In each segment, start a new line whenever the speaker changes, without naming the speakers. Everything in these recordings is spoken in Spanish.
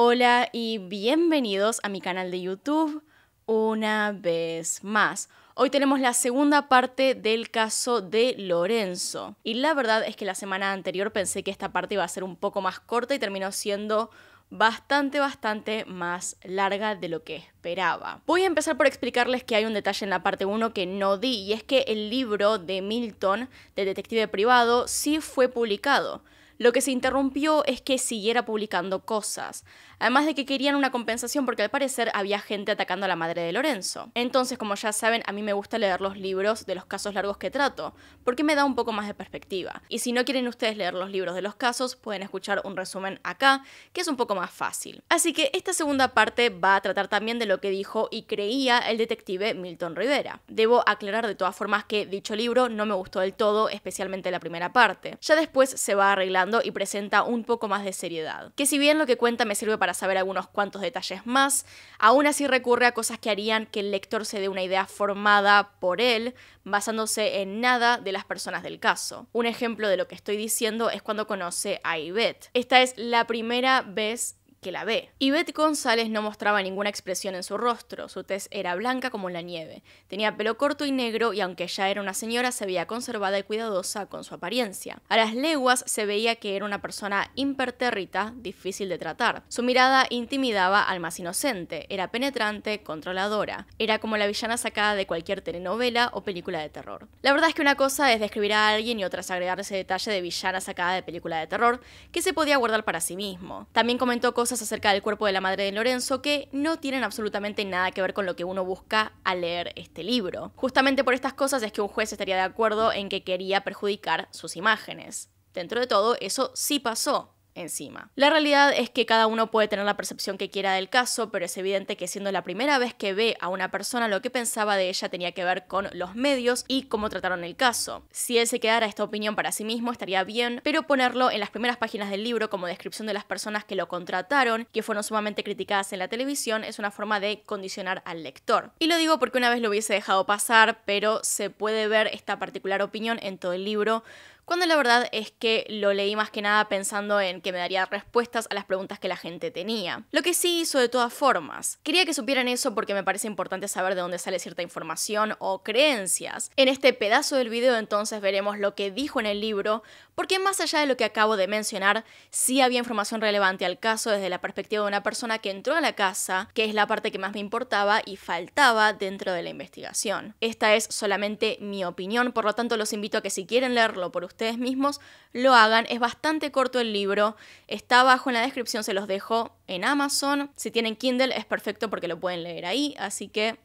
Hola y bienvenidos a mi canal de YouTube una vez más. Hoy tenemos la segunda parte del caso de Lorenzo. Y la verdad es que la semana anterior pensé que esta parte iba a ser un poco más corta y terminó siendo bastante, bastante más larga de lo que esperaba. Voy a empezar por explicarles que hay un detalle en la parte 1 que no di, y es que el libro de Milton, de Detective Privado, sí fue publicado. Lo que se interrumpió es que siguiera publicando cosas además de que querían una compensación porque al parecer había gente atacando a la madre de Lorenzo. Entonces, como ya saben, a mí me gusta leer los libros de los casos largos que trato, porque me da un poco más de perspectiva. Y si no quieren ustedes leer los libros de los casos, pueden escuchar un resumen acá, que es un poco más fácil. Así que esta segunda parte va a tratar también de lo que dijo y creía el detective Milton Rivera. Debo aclarar de todas formas que dicho libro no me gustó del todo, especialmente la primera parte. Ya después se va arreglando y presenta un poco más de seriedad. Que si bien lo que cuenta me sirve para para saber algunos cuantos detalles más. Aún así recurre a cosas que harían que el lector se dé una idea formada por él, basándose en nada de las personas del caso. Un ejemplo de lo que estoy diciendo es cuando conoce a Yvette. Esta es la primera vez que la ve. Y González no mostraba ninguna expresión en su rostro, su tez era blanca como la nieve, tenía pelo corto y negro y aunque ya era una señora se veía conservada y cuidadosa con su apariencia. A las leguas se veía que era una persona impertérrita, difícil de tratar. Su mirada intimidaba al más inocente, era penetrante, controladora, era como la villana sacada de cualquier telenovela o película de terror. La verdad es que una cosa es describir a alguien y otra es agregar ese detalle de villana sacada de película de terror que se podía guardar para sí mismo. También comentó cosas acerca del cuerpo de la madre de Lorenzo que no tienen absolutamente nada que ver con lo que uno busca al leer este libro. Justamente por estas cosas es que un juez estaría de acuerdo en que quería perjudicar sus imágenes. Dentro de todo, eso sí pasó, encima. La realidad es que cada uno puede tener la percepción que quiera del caso, pero es evidente que siendo la primera vez que ve a una persona, lo que pensaba de ella tenía que ver con los medios y cómo trataron el caso. Si él se quedara esta opinión para sí mismo estaría bien, pero ponerlo en las primeras páginas del libro como descripción de las personas que lo contrataron, que fueron sumamente criticadas en la televisión, es una forma de condicionar al lector. Y lo digo porque una vez lo hubiese dejado pasar, pero se puede ver esta particular opinión en todo el libro, cuando la verdad es que lo leí más que nada pensando en que me daría respuestas a las preguntas que la gente tenía. Lo que sí hizo de todas formas. Quería que supieran eso porque me parece importante saber de dónde sale cierta información o creencias. En este pedazo del video entonces veremos lo que dijo en el libro porque más allá de lo que acabo de mencionar, sí había información relevante al caso desde la perspectiva de una persona que entró a la casa, que es la parte que más me importaba y faltaba dentro de la investigación. Esta es solamente mi opinión, por lo tanto los invito a que si quieren leerlo por ustedes mismos, lo hagan. Es bastante corto el libro, está abajo en la descripción, se los dejo en Amazon. Si tienen Kindle es perfecto porque lo pueden leer ahí, así que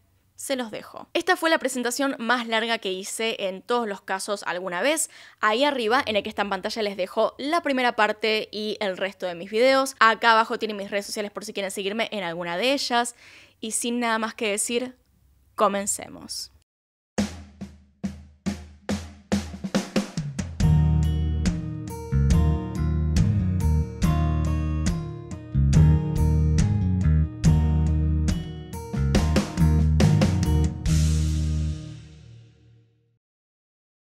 se los dejo. Esta fue la presentación más larga que hice en todos los casos alguna vez. Ahí arriba, en el que está en pantalla, les dejo la primera parte y el resto de mis videos. Acá abajo tienen mis redes sociales por si quieren seguirme en alguna de ellas. Y sin nada más que decir, comencemos.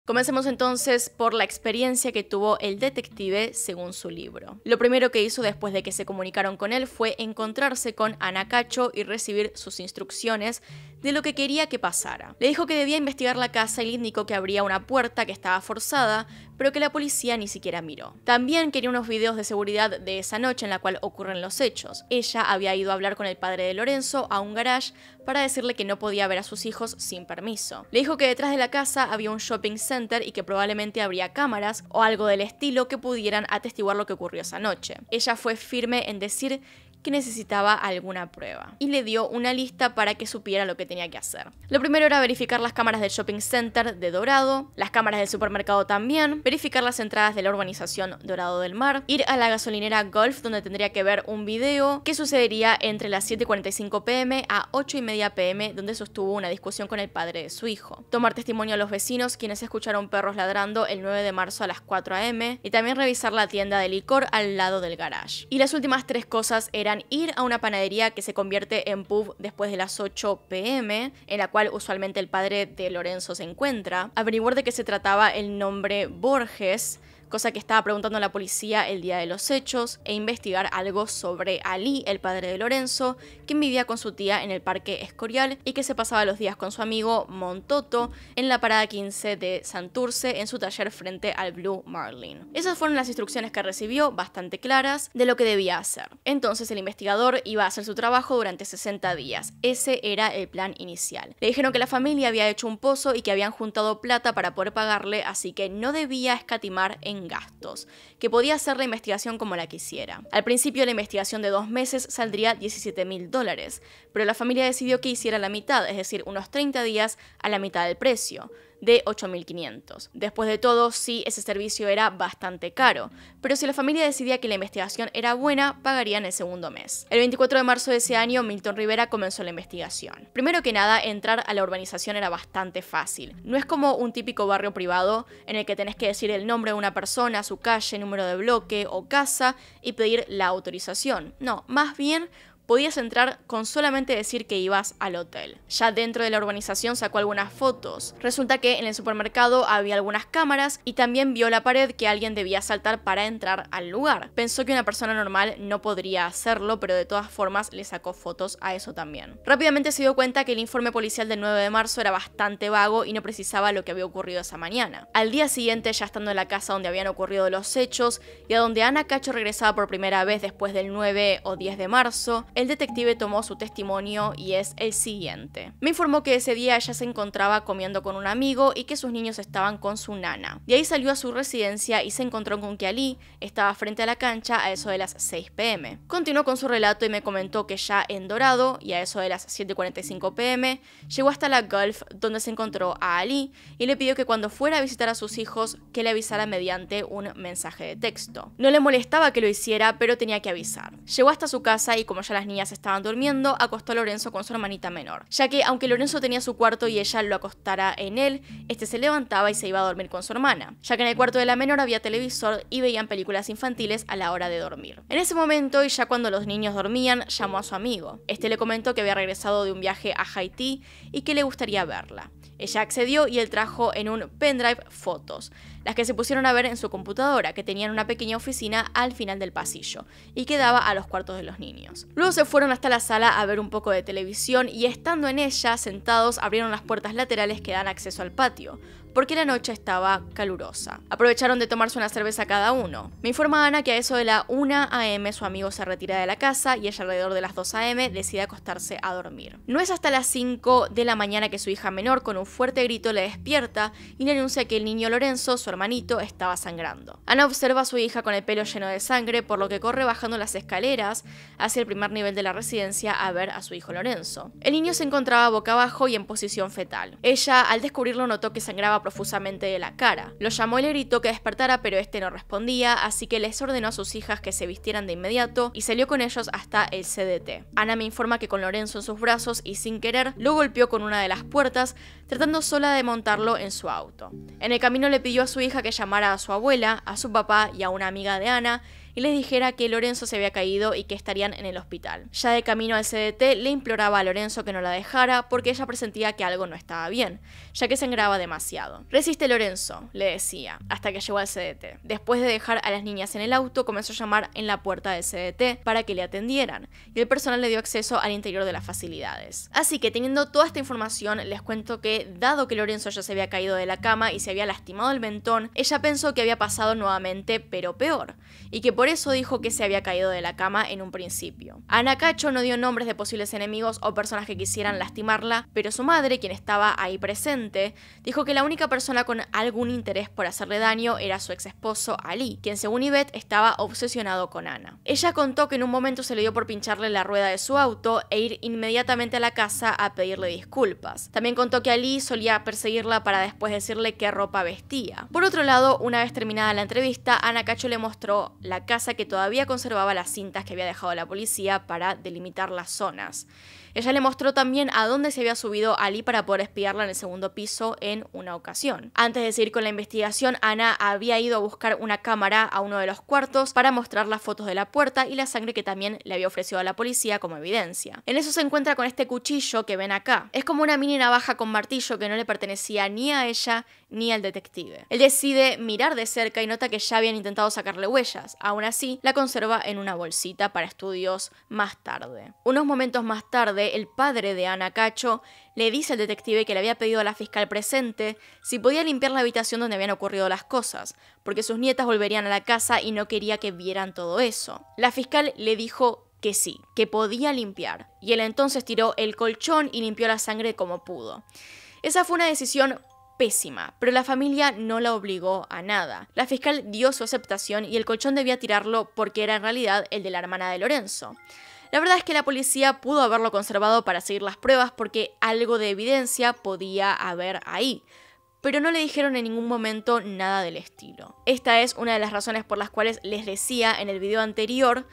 Comencemos entonces por la experiencia que tuvo el detective según su libro. Lo primero que hizo después de que se comunicaron con él fue encontrarse con Anacacho y recibir sus instrucciones de lo que quería que pasara. Le dijo que debía investigar la casa y le indicó que habría una puerta que estaba forzada, pero que la policía ni siquiera miró. También quería unos videos de seguridad de esa noche en la cual ocurren los hechos. Ella había ido a hablar con el padre de Lorenzo a un garage para decirle que no podía ver a sus hijos sin permiso. Le dijo que detrás de la casa había un shopping center y que probablemente habría cámaras o algo del estilo que pudieran atestiguar lo que ocurrió esa noche. Ella fue firme en decir que necesitaba alguna prueba y le dio una lista para que supiera lo que tenía que hacer. Lo primero era verificar las cámaras del shopping center de Dorado, las cámaras del supermercado también, verificar las entradas de la urbanización Dorado del Mar, ir a la gasolinera Golf donde tendría que ver un video que sucedería entre las 7.45 pm a 8.30 pm donde sostuvo una discusión con el padre de su hijo. Tomar testimonio a los vecinos quienes escucharon perros ladrando el 9 de marzo a las 4 am y también revisar la tienda de licor al lado del garage. Y las últimas tres cosas eran ir a una panadería que se convierte en pub después de las 8 pm, en la cual usualmente el padre de Lorenzo se encuentra, averiguar de qué se trataba el nombre Borges, cosa que estaba preguntando la policía el día de los hechos, e investigar algo sobre Ali, el padre de Lorenzo, que vivía con su tía en el parque Escorial y que se pasaba los días con su amigo Montoto en la parada 15 de Santurce en su taller frente al Blue Marlin. Esas fueron las instrucciones que recibió, bastante claras, de lo que debía hacer. Entonces el investigador iba a hacer su trabajo durante 60 días. Ese era el plan inicial. Le dijeron que la familia había hecho un pozo y que habían juntado plata para poder pagarle, así que no debía escatimar en gastos, que podía hacer la investigación como la quisiera. Al principio la investigación de dos meses saldría 17 mil dólares, pero la familia decidió que hiciera la mitad, es decir, unos 30 días a la mitad del precio, de 8.500. Después de todo, sí, ese servicio era bastante caro, pero si la familia decidía que la investigación era buena, pagarían el segundo mes. El 24 de marzo de ese año, Milton Rivera comenzó la investigación. Primero que nada, entrar a la urbanización era bastante fácil. No es como un típico barrio privado en el que tenés que decir el nombre de una persona, su calle, número de bloque o casa y pedir la autorización. No, más bien podías entrar con solamente decir que ibas al hotel. Ya dentro de la urbanización sacó algunas fotos. Resulta que en el supermercado había algunas cámaras y también vio la pared que alguien debía saltar para entrar al lugar. Pensó que una persona normal no podría hacerlo, pero de todas formas le sacó fotos a eso también. Rápidamente se dio cuenta que el informe policial del 9 de marzo era bastante vago y no precisaba lo que había ocurrido esa mañana. Al día siguiente, ya estando en la casa donde habían ocurrido los hechos y a donde Ana Cacho regresaba por primera vez después del 9 o 10 de marzo, el detective tomó su testimonio y es el siguiente. Me informó que ese día ella se encontraba comiendo con un amigo y que sus niños estaban con su nana. De ahí salió a su residencia y se encontró con que Ali estaba frente a la cancha a eso de las 6 pm. Continuó con su relato y me comentó que ya en Dorado y a eso de las 7.45 pm llegó hasta la Gulf donde se encontró a Ali y le pidió que cuando fuera a visitar a sus hijos que le avisara mediante un mensaje de texto. No le molestaba que lo hiciera pero tenía que avisar. Llegó hasta su casa y como ya las niñas estaban durmiendo, acostó a Lorenzo con su hermanita menor, ya que aunque Lorenzo tenía su cuarto y ella lo acostara en él, este se levantaba y se iba a dormir con su hermana, ya que en el cuarto de la menor había televisor y veían películas infantiles a la hora de dormir. En ese momento, y ya cuando los niños dormían, llamó a su amigo. Este le comentó que había regresado de un viaje a Haití y que le gustaría verla. Ella accedió y él trajo en un pendrive fotos, las que se pusieron a ver en su computadora, que tenían una pequeña oficina al final del pasillo, y que daba a los cuartos de los niños. Luego se fueron hasta la sala a ver un poco de televisión y estando en ella, sentados, abrieron las puertas laterales que dan acceso al patio porque la noche estaba calurosa. Aprovecharon de tomarse una cerveza cada uno. Me informa Ana que a eso de la 1 a.m. su amigo se retira de la casa y ella alrededor de las 2 a.m. decide acostarse a dormir. No es hasta las 5 de la mañana que su hija menor con un fuerte grito le despierta y le anuncia que el niño Lorenzo, su hermanito, estaba sangrando. Ana observa a su hija con el pelo lleno de sangre, por lo que corre bajando las escaleras hacia el primer nivel de la residencia a ver a su hijo Lorenzo. El niño se encontraba boca abajo y en posición fetal. Ella, al descubrirlo, notó que sangraba profusamente de la cara. Lo llamó y le gritó que despertara, pero este no respondía, así que les ordenó a sus hijas que se vistieran de inmediato y salió con ellos hasta el CDT. Ana me informa que con Lorenzo en sus brazos y sin querer lo golpeó con una de las puertas, tratando sola de montarlo en su auto. En el camino le pidió a su hija que llamara a su abuela, a su papá y a una amiga de Ana, y les dijera que Lorenzo se había caído y que estarían en el hospital. Ya de camino al CDT le imploraba a Lorenzo que no la dejara porque ella presentía que algo no estaba bien, ya que se demasiado. Resiste Lorenzo, le decía, hasta que llegó al CDT. Después de dejar a las niñas en el auto, comenzó a llamar en la puerta del CDT para que le atendieran y el personal le dio acceso al interior de las facilidades. Así que teniendo toda esta información, les cuento que, dado que Lorenzo ya se había caído de la cama y se había lastimado el mentón, ella pensó que había pasado nuevamente, pero peor, y que por por eso dijo que se había caído de la cama en un principio. Ana Cacho no dio nombres de posibles enemigos o personas que quisieran lastimarla, pero su madre, quien estaba ahí presente, dijo que la única persona con algún interés por hacerle daño era su ex esposo Ali, quien según Yvette estaba obsesionado con Ana. Ella contó que en un momento se le dio por pincharle la rueda de su auto e ir inmediatamente a la casa a pedirle disculpas. También contó que Ali solía perseguirla para después decirle qué ropa vestía. Por otro lado, una vez terminada la entrevista, Ana Cacho le mostró la casa que todavía conservaba las cintas que había dejado la policía para delimitar las zonas. Ella le mostró también a dónde se había subido Ali para poder espiarla en el segundo piso en una ocasión. Antes de seguir con la investigación, Ana había ido a buscar una cámara a uno de los cuartos para mostrar las fotos de la puerta y la sangre que también le había ofrecido a la policía como evidencia. En eso se encuentra con este cuchillo que ven acá. Es como una mini navaja con martillo que no le pertenecía ni a ella ni al detective. Él decide mirar de cerca y nota que ya habían intentado sacarle huellas. Aún así, la conserva en una bolsita para estudios más tarde. Unos momentos más tarde, el padre de Ana Cacho le dice al detective que le había pedido a la fiscal presente si podía limpiar la habitación donde habían ocurrido las cosas, porque sus nietas volverían a la casa y no quería que vieran todo eso. La fiscal le dijo que sí, que podía limpiar, y él entonces tiró el colchón y limpió la sangre como pudo. Esa fue una decisión pésima, pero la familia no la obligó a nada. La fiscal dio su aceptación y el colchón debía tirarlo porque era en realidad el de la hermana de Lorenzo. La verdad es que la policía pudo haberlo conservado para seguir las pruebas porque algo de evidencia podía haber ahí pero no le dijeron en ningún momento nada del estilo. Esta es una de las razones por las cuales les decía en el video anterior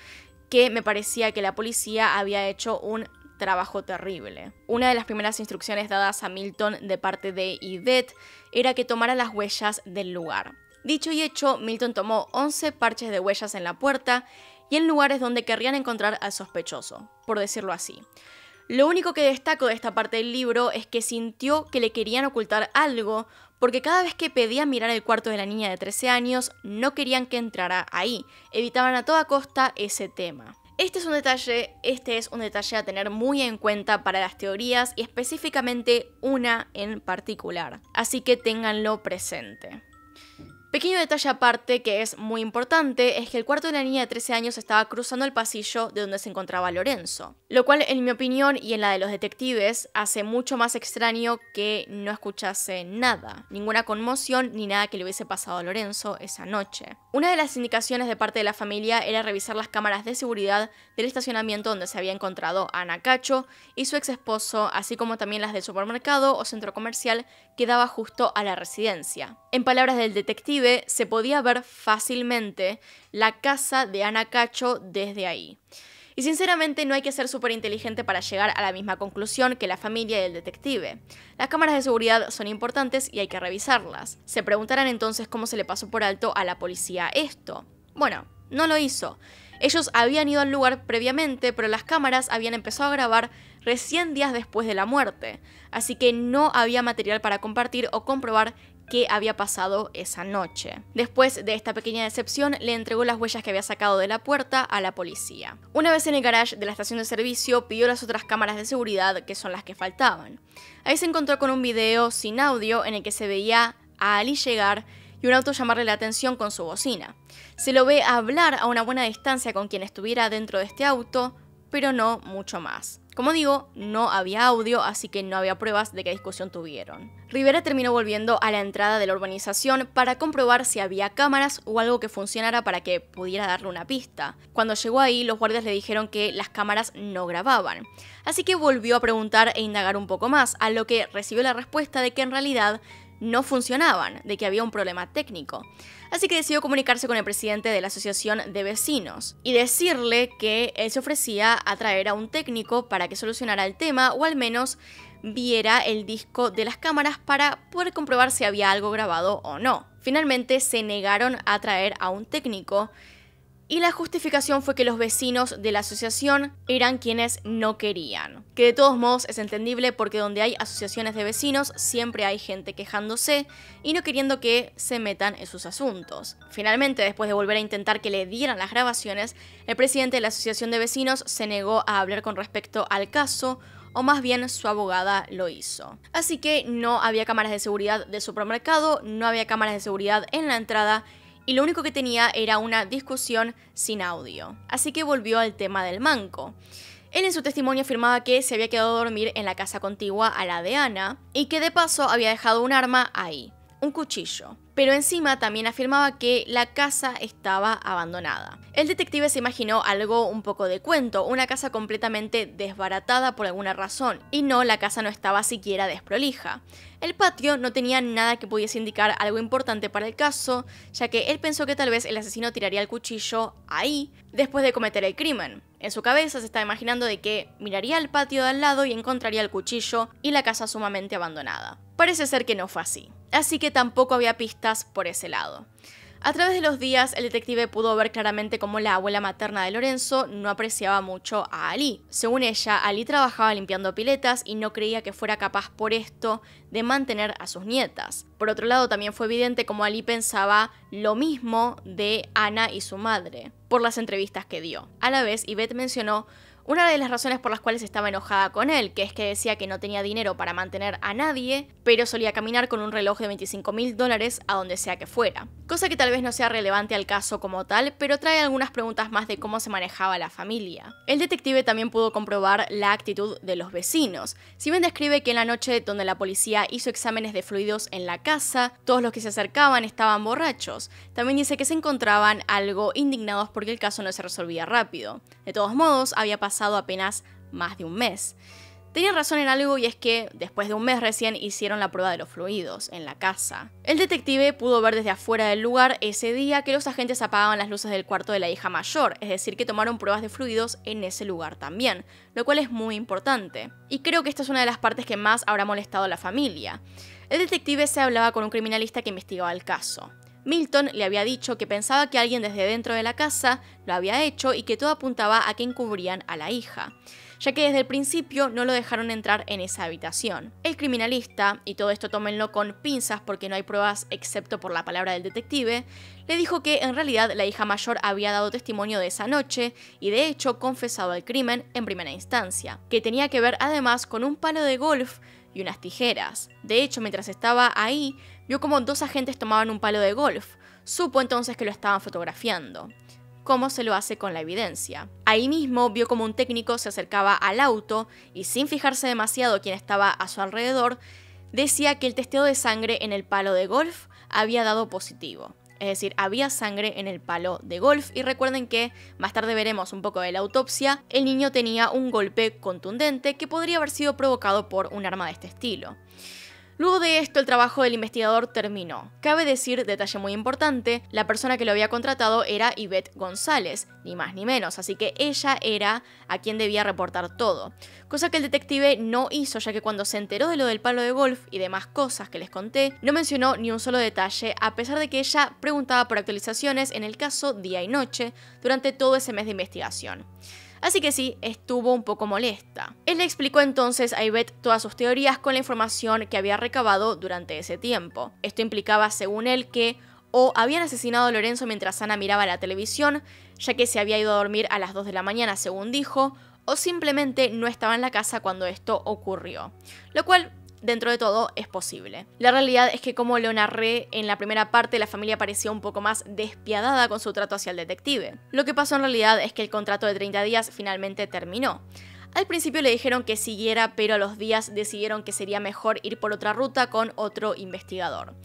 que me parecía que la policía había hecho un trabajo terrible. Una de las primeras instrucciones dadas a Milton de parte de Yvette era que tomara las huellas del lugar. Dicho y hecho, Milton tomó 11 parches de huellas en la puerta y en lugares donde querrían encontrar al sospechoso, por decirlo así. Lo único que destaco de esta parte del libro es que sintió que le querían ocultar algo, porque cada vez que pedía mirar el cuarto de la niña de 13 años, no querían que entrara ahí, evitaban a toda costa ese tema. Este es un detalle, este es un detalle a tener muy en cuenta para las teorías y específicamente una en particular, así que ténganlo presente. Pequeño detalle aparte que es muy importante es que el cuarto de la niña de 13 años estaba cruzando el pasillo de donde se encontraba Lorenzo, lo cual en mi opinión y en la de los detectives hace mucho más extraño que no escuchase nada, ninguna conmoción ni nada que le hubiese pasado a Lorenzo esa noche. Una de las indicaciones de parte de la familia era revisar las cámaras de seguridad del estacionamiento donde se había encontrado Ana Cacho y su ex esposo, así como también las del supermercado o centro comercial que daba justo a la residencia. En palabras del detective, se podía ver fácilmente la casa de Ana Cacho desde ahí. Y sinceramente no hay que ser súper inteligente para llegar a la misma conclusión que la familia del detective. Las cámaras de seguridad son importantes y hay que revisarlas. Se preguntarán entonces cómo se le pasó por alto a la policía esto. Bueno, no lo hizo. Ellos habían ido al lugar previamente, pero las cámaras habían empezado a grabar recién días después de la muerte, así que no había material para compartir o comprobar qué había pasado esa noche. Después de esta pequeña decepción, le entregó las huellas que había sacado de la puerta a la policía. Una vez en el garage de la estación de servicio, pidió las otras cámaras de seguridad, que son las que faltaban. Ahí se encontró con un video sin audio en el que se veía a Ali llegar y un auto llamarle la atención con su bocina. Se lo ve hablar a una buena distancia con quien estuviera dentro de este auto, pero no mucho más. Como digo, no había audio, así que no había pruebas de qué discusión tuvieron. Rivera terminó volviendo a la entrada de la urbanización para comprobar si había cámaras o algo que funcionara para que pudiera darle una pista. Cuando llegó ahí, los guardias le dijeron que las cámaras no grababan. Así que volvió a preguntar e indagar un poco más, a lo que recibió la respuesta de que en realidad no funcionaban, de que había un problema técnico así que decidió comunicarse con el presidente de la Asociación de Vecinos y decirle que él se ofrecía a traer a un técnico para que solucionara el tema o al menos viera el disco de las cámaras para poder comprobar si había algo grabado o no. Finalmente se negaron a traer a un técnico y la justificación fue que los vecinos de la asociación eran quienes no querían. Que de todos modos es entendible porque donde hay asociaciones de vecinos siempre hay gente quejándose y no queriendo que se metan en sus asuntos. Finalmente, después de volver a intentar que le dieran las grabaciones, el presidente de la asociación de vecinos se negó a hablar con respecto al caso, o más bien su abogada lo hizo. Así que no había cámaras de seguridad del supermercado, no había cámaras de seguridad en la entrada y lo único que tenía era una discusión sin audio. Así que volvió al tema del manco. Él en su testimonio afirmaba que se había quedado a dormir en la casa contigua a la de Ana y que de paso había dejado un arma ahí, un cuchillo. Pero encima también afirmaba que la casa estaba abandonada. El detective se imaginó algo un poco de cuento, una casa completamente desbaratada por alguna razón, y no, la casa no estaba siquiera desprolija. El patio no tenía nada que pudiese indicar algo importante para el caso, ya que él pensó que tal vez el asesino tiraría el cuchillo ahí, después de cometer el crimen. En su cabeza se está imaginando de que miraría al patio de al lado y encontraría el cuchillo y la casa sumamente abandonada. Parece ser que no fue así, así que tampoco había pistas por ese lado. A través de los días, el detective pudo ver claramente cómo la abuela materna de Lorenzo no apreciaba mucho a Ali. Según ella, Ali trabajaba limpiando piletas y no creía que fuera capaz por esto de mantener a sus nietas. Por otro lado, también fue evidente cómo Ali pensaba lo mismo de Ana y su madre, por las entrevistas que dio. A la vez, Yvette mencionó una de las razones por las cuales estaba enojada con él, que es que decía que no tenía dinero para mantener a nadie, pero solía caminar con un reloj de 25 mil dólares a donde sea que fuera. Cosa que tal vez no sea relevante al caso como tal, pero trae algunas preguntas más de cómo se manejaba la familia. El detective también pudo comprobar la actitud de los vecinos. Si bien describe que en la noche donde la policía hizo exámenes de fluidos en la casa, todos los que se acercaban estaban borrachos. También dice que se encontraban algo indignados porque el caso no se resolvía rápido. De todos modos, había pasado pasado apenas más de un mes. Tenía razón en algo y es que después de un mes recién hicieron la prueba de los fluidos en la casa. El detective pudo ver desde afuera del lugar ese día que los agentes apagaban las luces del cuarto de la hija mayor, es decir, que tomaron pruebas de fluidos en ese lugar también, lo cual es muy importante. Y creo que esta es una de las partes que más habrá molestado a la familia. El detective se hablaba con un criminalista que investigaba el caso. Milton le había dicho que pensaba que alguien desde dentro de la casa lo había hecho y que todo apuntaba a que encubrían a la hija, ya que desde el principio no lo dejaron entrar en esa habitación. El criminalista, y todo esto tómenlo con pinzas porque no hay pruebas excepto por la palabra del detective, le dijo que en realidad la hija mayor había dado testimonio de esa noche y de hecho confesado el crimen en primera instancia, que tenía que ver además con un palo de golf y unas tijeras. De hecho, mientras estaba ahí, vio como dos agentes tomaban un palo de golf. Supo entonces que lo estaban fotografiando. ¿Cómo se lo hace con la evidencia. Ahí mismo vio como un técnico se acercaba al auto y sin fijarse demasiado quién estaba a su alrededor, decía que el testeo de sangre en el palo de golf había dado positivo. Es decir, había sangre en el palo de golf y recuerden que más tarde veremos un poco de la autopsia, el niño tenía un golpe contundente que podría haber sido provocado por un arma de este estilo. Luego de esto, el trabajo del investigador terminó. Cabe decir, detalle muy importante, la persona que lo había contratado era Yvette González, ni más ni menos, así que ella era a quien debía reportar todo. Cosa que el detective no hizo, ya que cuando se enteró de lo del palo de golf y demás cosas que les conté, no mencionó ni un solo detalle, a pesar de que ella preguntaba por actualizaciones en el caso día y noche durante todo ese mes de investigación así que sí, estuvo un poco molesta. Él le explicó entonces a Yvette todas sus teorías con la información que había recabado durante ese tiempo. Esto implicaba, según él, que o habían asesinado a Lorenzo mientras Ana miraba la televisión, ya que se había ido a dormir a las 2 de la mañana, según dijo, o simplemente no estaba en la casa cuando esto ocurrió. Lo cual dentro de todo es posible. La realidad es que como lo narré en la primera parte, la familia parecía un poco más despiadada con su trato hacia el detective. Lo que pasó en realidad es que el contrato de 30 días finalmente terminó. Al principio le dijeron que siguiera, pero a los días decidieron que sería mejor ir por otra ruta con otro investigador.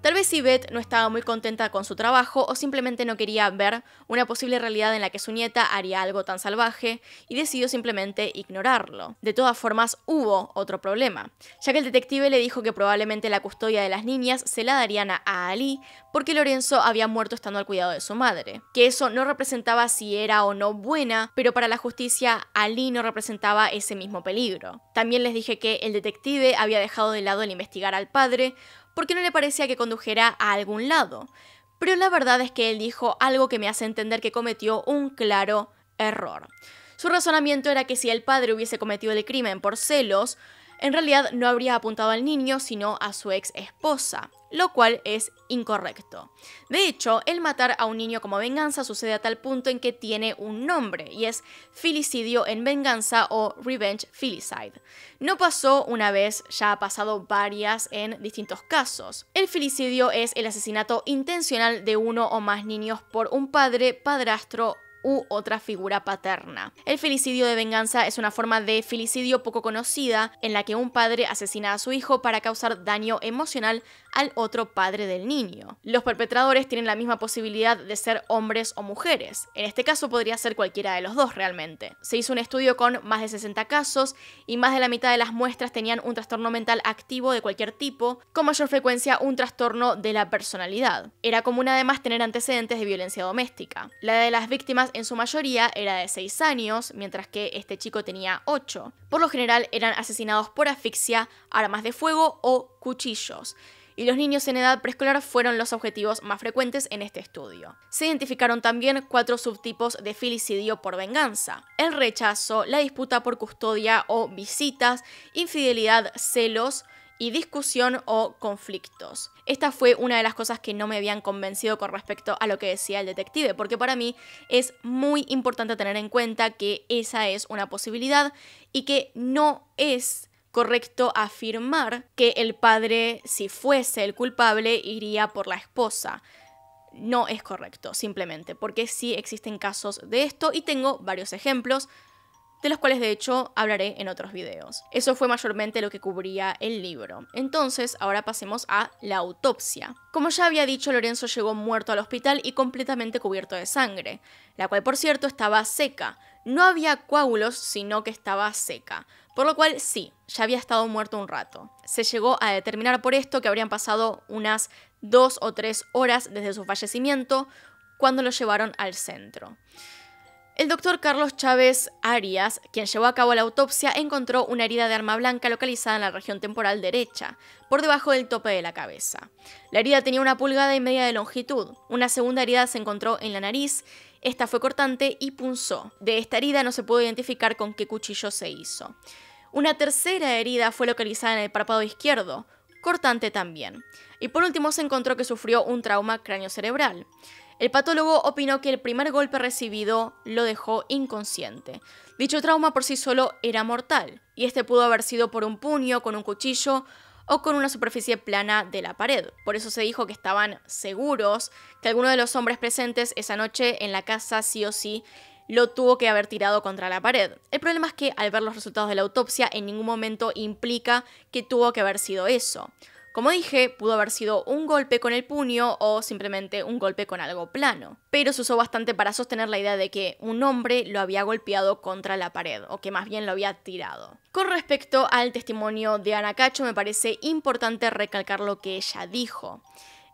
Tal vez Yvette no estaba muy contenta con su trabajo o simplemente no quería ver una posible realidad en la que su nieta haría algo tan salvaje y decidió simplemente ignorarlo. De todas formas, hubo otro problema, ya que el detective le dijo que probablemente la custodia de las niñas se la darían a Ali porque Lorenzo había muerto estando al cuidado de su madre. Que eso no representaba si era o no buena, pero para la justicia Ali no representaba ese mismo peligro. También les dije que el detective había dejado de lado el investigar al padre porque no le parecía que condujera a algún lado. Pero la verdad es que él dijo algo que me hace entender que cometió un claro error. Su razonamiento era que si el padre hubiese cometido el crimen por celos, en realidad no habría apuntado al niño sino a su ex esposa, lo cual es incorrecto. De hecho, el matar a un niño como venganza sucede a tal punto en que tiene un nombre y es filicidio en venganza o revenge filicide. No pasó una vez, ya ha pasado varias en distintos casos. El filicidio es el asesinato intencional de uno o más niños por un padre, padrastro u otra figura paterna. El filicidio de venganza es una forma de filicidio poco conocida en la que un padre asesina a su hijo para causar daño emocional al otro padre del niño. Los perpetradores tienen la misma posibilidad de ser hombres o mujeres. En este caso podría ser cualquiera de los dos realmente. Se hizo un estudio con más de 60 casos y más de la mitad de las muestras tenían un trastorno mental activo de cualquier tipo, con mayor frecuencia un trastorno de la personalidad. Era común además tener antecedentes de violencia doméstica. La de las víctimas en su mayoría era de 6 años, mientras que este chico tenía 8. Por lo general eran asesinados por asfixia, armas de fuego o cuchillos y los niños en edad preescolar fueron los objetivos más frecuentes en este estudio. Se identificaron también cuatro subtipos de filicidio por venganza, el rechazo, la disputa por custodia o visitas, infidelidad, celos, y discusión o conflictos. Esta fue una de las cosas que no me habían convencido con respecto a lo que decía el detective, porque para mí es muy importante tener en cuenta que esa es una posibilidad y que no es correcto afirmar que el padre, si fuese el culpable, iría por la esposa. No es correcto, simplemente, porque sí existen casos de esto y tengo varios ejemplos, de los cuales de hecho hablaré en otros videos. Eso fue mayormente lo que cubría el libro. Entonces, ahora pasemos a la autopsia. Como ya había dicho, Lorenzo llegó muerto al hospital y completamente cubierto de sangre, la cual por cierto estaba seca. No había coágulos, sino que estaba seca. Por lo cual, sí, ya había estado muerto un rato. Se llegó a determinar por esto que habrían pasado unas dos o tres horas desde su fallecimiento cuando lo llevaron al centro. El doctor Carlos Chávez Arias, quien llevó a cabo la autopsia, encontró una herida de arma blanca localizada en la región temporal derecha, por debajo del tope de la cabeza. La herida tenía una pulgada y media de longitud. Una segunda herida se encontró en la nariz, esta fue cortante y punzó. De esta herida no se pudo identificar con qué cuchillo se hizo. Una tercera herida fue localizada en el párpado izquierdo, cortante también. Y por último se encontró que sufrió un trauma cráneo cerebral. El patólogo opinó que el primer golpe recibido lo dejó inconsciente. Dicho trauma por sí solo era mortal, y este pudo haber sido por un puño, con un cuchillo o con una superficie plana de la pared. Por eso se dijo que estaban seguros que alguno de los hombres presentes esa noche en la casa sí o sí lo tuvo que haber tirado contra la pared. El problema es que al ver los resultados de la autopsia en ningún momento implica que tuvo que haber sido eso. Como dije, pudo haber sido un golpe con el puño o simplemente un golpe con algo plano, pero se usó bastante para sostener la idea de que un hombre lo había golpeado contra la pared o que más bien lo había tirado. Con respecto al testimonio de Ana Cacho, me parece importante recalcar lo que ella dijo.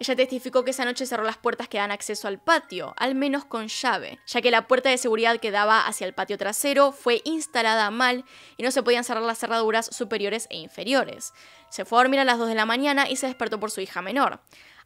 Ella testificó que esa noche cerró las puertas que dan acceso al patio, al menos con llave, ya que la puerta de seguridad que daba hacia el patio trasero fue instalada mal y no se podían cerrar las cerraduras superiores e inferiores. Se fue a dormir a las 2 de la mañana y se despertó por su hija menor.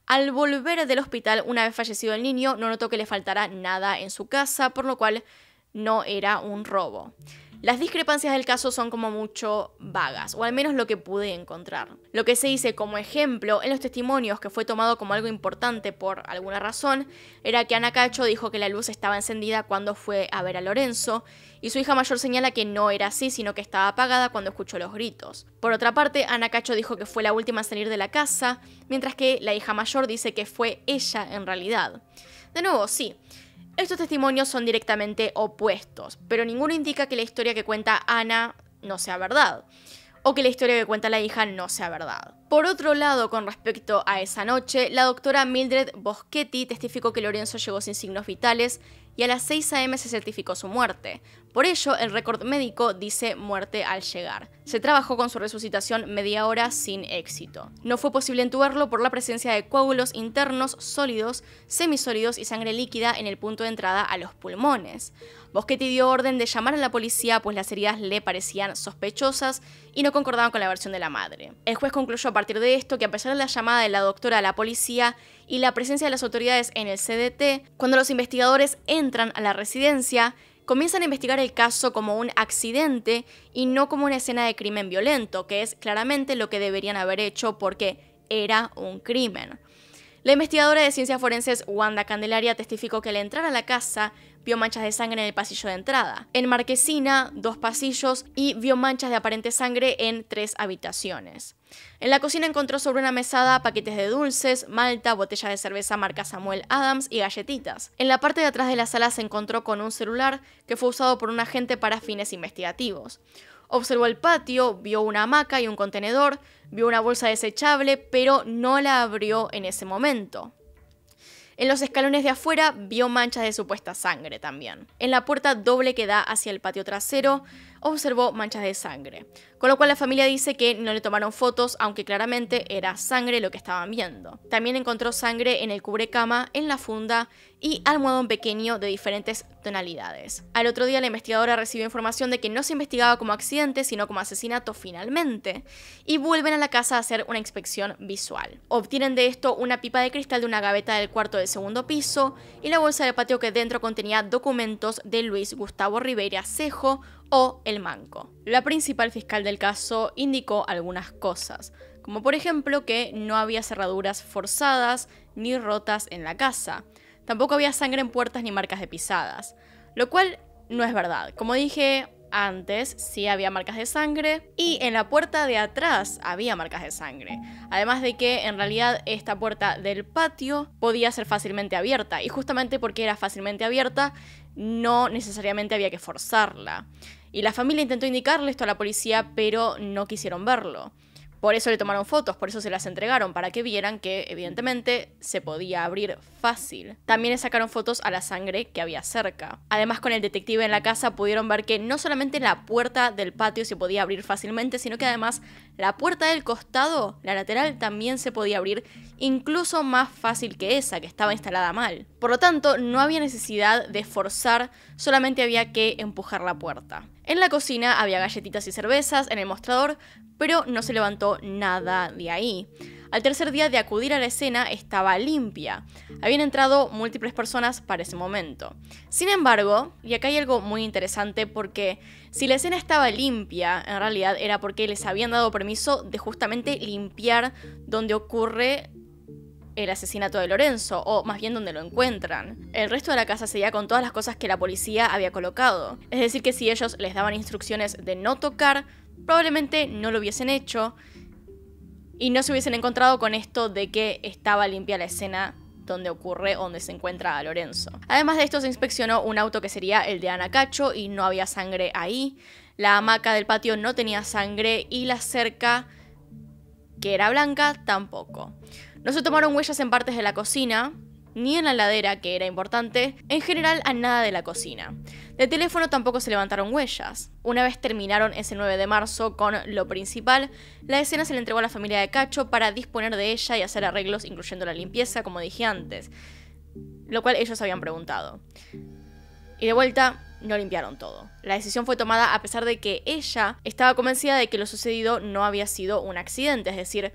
Al volver del hospital, una vez fallecido el niño, no notó que le faltara nada en su casa, por lo cual no era un robo. Las discrepancias del caso son como mucho vagas, o al menos lo que pude encontrar. Lo que se dice como ejemplo en los testimonios que fue tomado como algo importante por alguna razón era que Ana Cacho dijo que la luz estaba encendida cuando fue a ver a Lorenzo, y su hija mayor señala que no era así, sino que estaba apagada cuando escuchó los gritos. Por otra parte, Ana Cacho dijo que fue la última a salir de la casa, mientras que la hija mayor dice que fue ella en realidad. De nuevo, sí, estos testimonios son directamente opuestos, pero ninguno indica que la historia que cuenta Ana no sea verdad, o que la historia que cuenta la hija no sea verdad. Por otro lado, con respecto a esa noche, la doctora Mildred Boschetti testificó que Lorenzo llegó sin signos vitales y a las 6 a.m. se certificó su muerte. Por ello, el récord médico dice muerte al llegar. Se trabajó con su resucitación media hora sin éxito. No fue posible entubarlo por la presencia de coágulos internos sólidos, semisólidos y sangre líquida en el punto de entrada a los pulmones. Boschetti dio orden de llamar a la policía, pues las heridas le parecían sospechosas y no concordaban con la versión de la madre. El juez concluyó a partir de esto que a pesar de la llamada de la doctora a la policía y la presencia de las autoridades en el CDT, cuando los investigadores entran a la residencia, comienzan a investigar el caso como un accidente y no como una escena de crimen violento, que es claramente lo que deberían haber hecho porque era un crimen. La investigadora de ciencias forenses Wanda Candelaria testificó que al entrar a la casa, vio manchas de sangre en el pasillo de entrada. En Marquesina, dos pasillos y vio manchas de aparente sangre en tres habitaciones. En la cocina encontró sobre una mesada paquetes de dulces, malta, botellas de cerveza marca Samuel Adams y galletitas. En la parte de atrás de la sala se encontró con un celular que fue usado por un agente para fines investigativos. Observó el patio, vio una hamaca y un contenedor, vio una bolsa desechable, pero no la abrió en ese momento. En los escalones de afuera vio manchas de supuesta sangre también. En la puerta doble que da hacia el patio trasero, observó manchas de sangre, con lo cual la familia dice que no le tomaron fotos, aunque claramente era sangre lo que estaban viendo. También encontró sangre en el cubrecama, en la funda y almohadón pequeño de diferentes tonalidades. Al otro día la investigadora recibió información de que no se investigaba como accidente, sino como asesinato finalmente, y vuelven a la casa a hacer una inspección visual. Obtienen de esto una pipa de cristal de una gaveta del cuarto del segundo piso y la bolsa de patio que dentro contenía documentos de Luis Gustavo Rivera Cejo, o el manco. La principal fiscal del caso indicó algunas cosas, como por ejemplo que no había cerraduras forzadas ni rotas en la casa, tampoco había sangre en puertas ni marcas de pisadas, lo cual no es verdad. Como dije antes, sí había marcas de sangre y en la puerta de atrás había marcas de sangre. Además de que en realidad esta puerta del patio podía ser fácilmente abierta y justamente porque era fácilmente abierta no necesariamente había que forzarla. Y la familia intentó indicarle esto a la policía, pero no quisieron verlo. Por eso le tomaron fotos, por eso se las entregaron, para que vieran que evidentemente se podía abrir fácil. También le sacaron fotos a la sangre que había cerca. Además, con el detective en la casa pudieron ver que no solamente la puerta del patio se podía abrir fácilmente, sino que además la puerta del costado, la lateral, también se podía abrir incluso más fácil que esa, que estaba instalada mal. Por lo tanto, no había necesidad de forzar, solamente había que empujar la puerta. En la cocina había galletitas y cervezas, en el mostrador pero no se levantó nada de ahí. Al tercer día de acudir a la escena estaba limpia. Habían entrado múltiples personas para ese momento. Sin embargo, y acá hay algo muy interesante porque si la escena estaba limpia, en realidad era porque les habían dado permiso de justamente limpiar donde ocurre el asesinato de Lorenzo, o más bien donde lo encuentran. El resto de la casa seguía con todas las cosas que la policía había colocado. Es decir, que si ellos les daban instrucciones de no tocar, probablemente no lo hubiesen hecho y no se hubiesen encontrado con esto de que estaba limpia la escena donde ocurre, donde se encuentra a Lorenzo. Además de esto se inspeccionó un auto que sería el de Anacacho y no había sangre ahí, la hamaca del patio no tenía sangre y la cerca, que era blanca, tampoco. No se tomaron huellas en partes de la cocina, ni en la ladera, que era importante, en general a nada de la cocina. De teléfono tampoco se levantaron huellas. Una vez terminaron ese 9 de marzo con lo principal, la escena se le entregó a la familia de Cacho para disponer de ella y hacer arreglos incluyendo la limpieza, como dije antes, lo cual ellos habían preguntado. Y de vuelta, no limpiaron todo. La decisión fue tomada a pesar de que ella estaba convencida de que lo sucedido no había sido un accidente, es decir,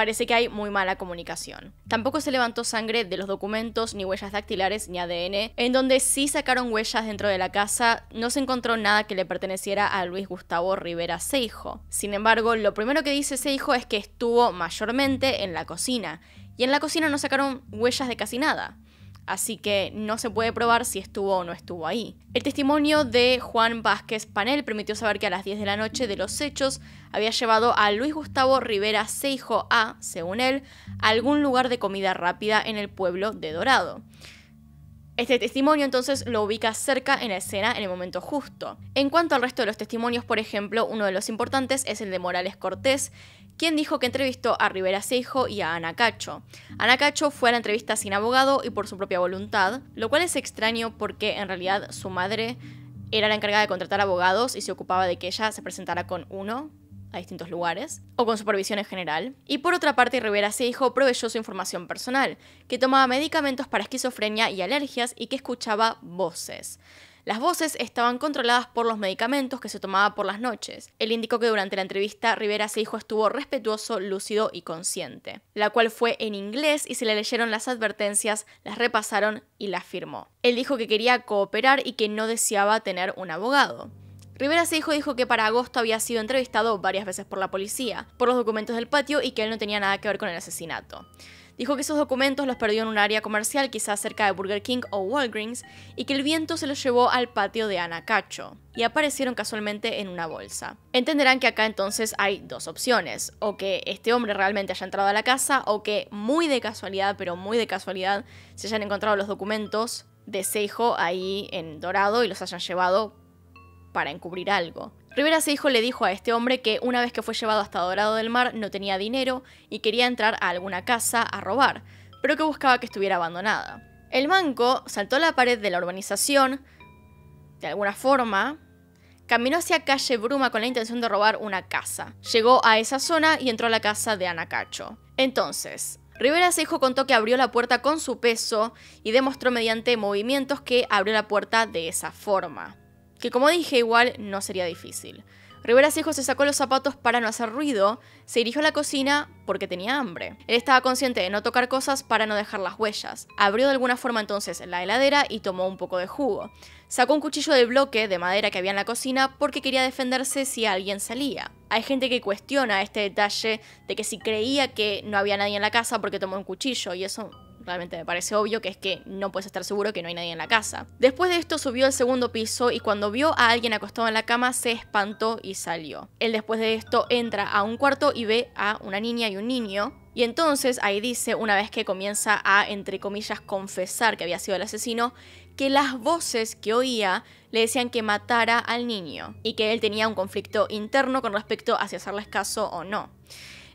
parece que hay muy mala comunicación. Tampoco se levantó sangre de los documentos, ni huellas dactilares, ni ADN. En donde sí sacaron huellas dentro de la casa, no se encontró nada que le perteneciera a Luis Gustavo Rivera Seijo. Sin embargo, lo primero que dice Seijo es que estuvo mayormente en la cocina. Y en la cocina no sacaron huellas de casi nada así que no se puede probar si estuvo o no estuvo ahí. El testimonio de Juan Vázquez Panel permitió saber que a las 10 de la noche de los hechos había llevado a Luis Gustavo Rivera Seijo a, según él, algún lugar de comida rápida en el pueblo de Dorado. Este testimonio entonces lo ubica cerca en la escena en el momento justo. En cuanto al resto de los testimonios, por ejemplo, uno de los importantes es el de Morales Cortés, quien dijo que entrevistó a Rivera Seijo y a Ana Cacho. Ana Cacho fue a la entrevista sin abogado y por su propia voluntad, lo cual es extraño porque en realidad su madre era la encargada de contratar abogados y se ocupaba de que ella se presentara con uno, a distintos lugares, o con supervisión en general. Y por otra parte, Rivera Seijo proveyó su información personal, que tomaba medicamentos para esquizofrenia y alergias y que escuchaba voces. Las voces estaban controladas por los medicamentos que se tomaba por las noches. Él indicó que durante la entrevista Rivera se dijo estuvo respetuoso, lúcido y consciente, la cual fue en inglés y se le leyeron las advertencias, las repasaron y las firmó. Él dijo que quería cooperar y que no deseaba tener un abogado. Rivera se dijo, dijo que para agosto había sido entrevistado varias veces por la policía, por los documentos del patio y que él no tenía nada que ver con el asesinato. Dijo que esos documentos los perdió en un área comercial, quizás cerca de Burger King o Walgreens, y que el viento se los llevó al patio de Ana Cacho y aparecieron casualmente en una bolsa. Entenderán que acá entonces hay dos opciones, o que este hombre realmente haya entrado a la casa, o que muy de casualidad, pero muy de casualidad, se hayan encontrado los documentos de Seijo ahí en Dorado y los hayan llevado para encubrir algo. Rivera Seijo le dijo a este hombre que una vez que fue llevado hasta Dorado del Mar no tenía dinero y quería entrar a alguna casa a robar, pero que buscaba que estuviera abandonada. El manco saltó a la pared de la urbanización, de alguna forma, caminó hacia calle Bruma con la intención de robar una casa. Llegó a esa zona y entró a la casa de Anacacho. Entonces, Rivera Seijo contó que abrió la puerta con su peso y demostró mediante movimientos que abrió la puerta de esa forma que como dije igual no sería difícil. Rivera Ciejo se sacó los zapatos para no hacer ruido, se dirigió a la cocina porque tenía hambre. Él estaba consciente de no tocar cosas para no dejar las huellas. Abrió de alguna forma entonces la heladera y tomó un poco de jugo. Sacó un cuchillo de bloque de madera que había en la cocina porque quería defenderse si alguien salía. Hay gente que cuestiona este detalle de que si creía que no había nadie en la casa porque tomó un cuchillo y eso realmente me parece obvio, que es que no puedes estar seguro que no hay nadie en la casa. Después de esto subió al segundo piso y cuando vio a alguien acostado en la cama se espantó y salió. Él después de esto entra a un cuarto y ve a una niña y un niño y entonces ahí dice, una vez que comienza a, entre comillas, confesar que había sido el asesino, que las voces que oía le decían que matara al niño y que él tenía un conflicto interno con respecto a si hacerles caso o no.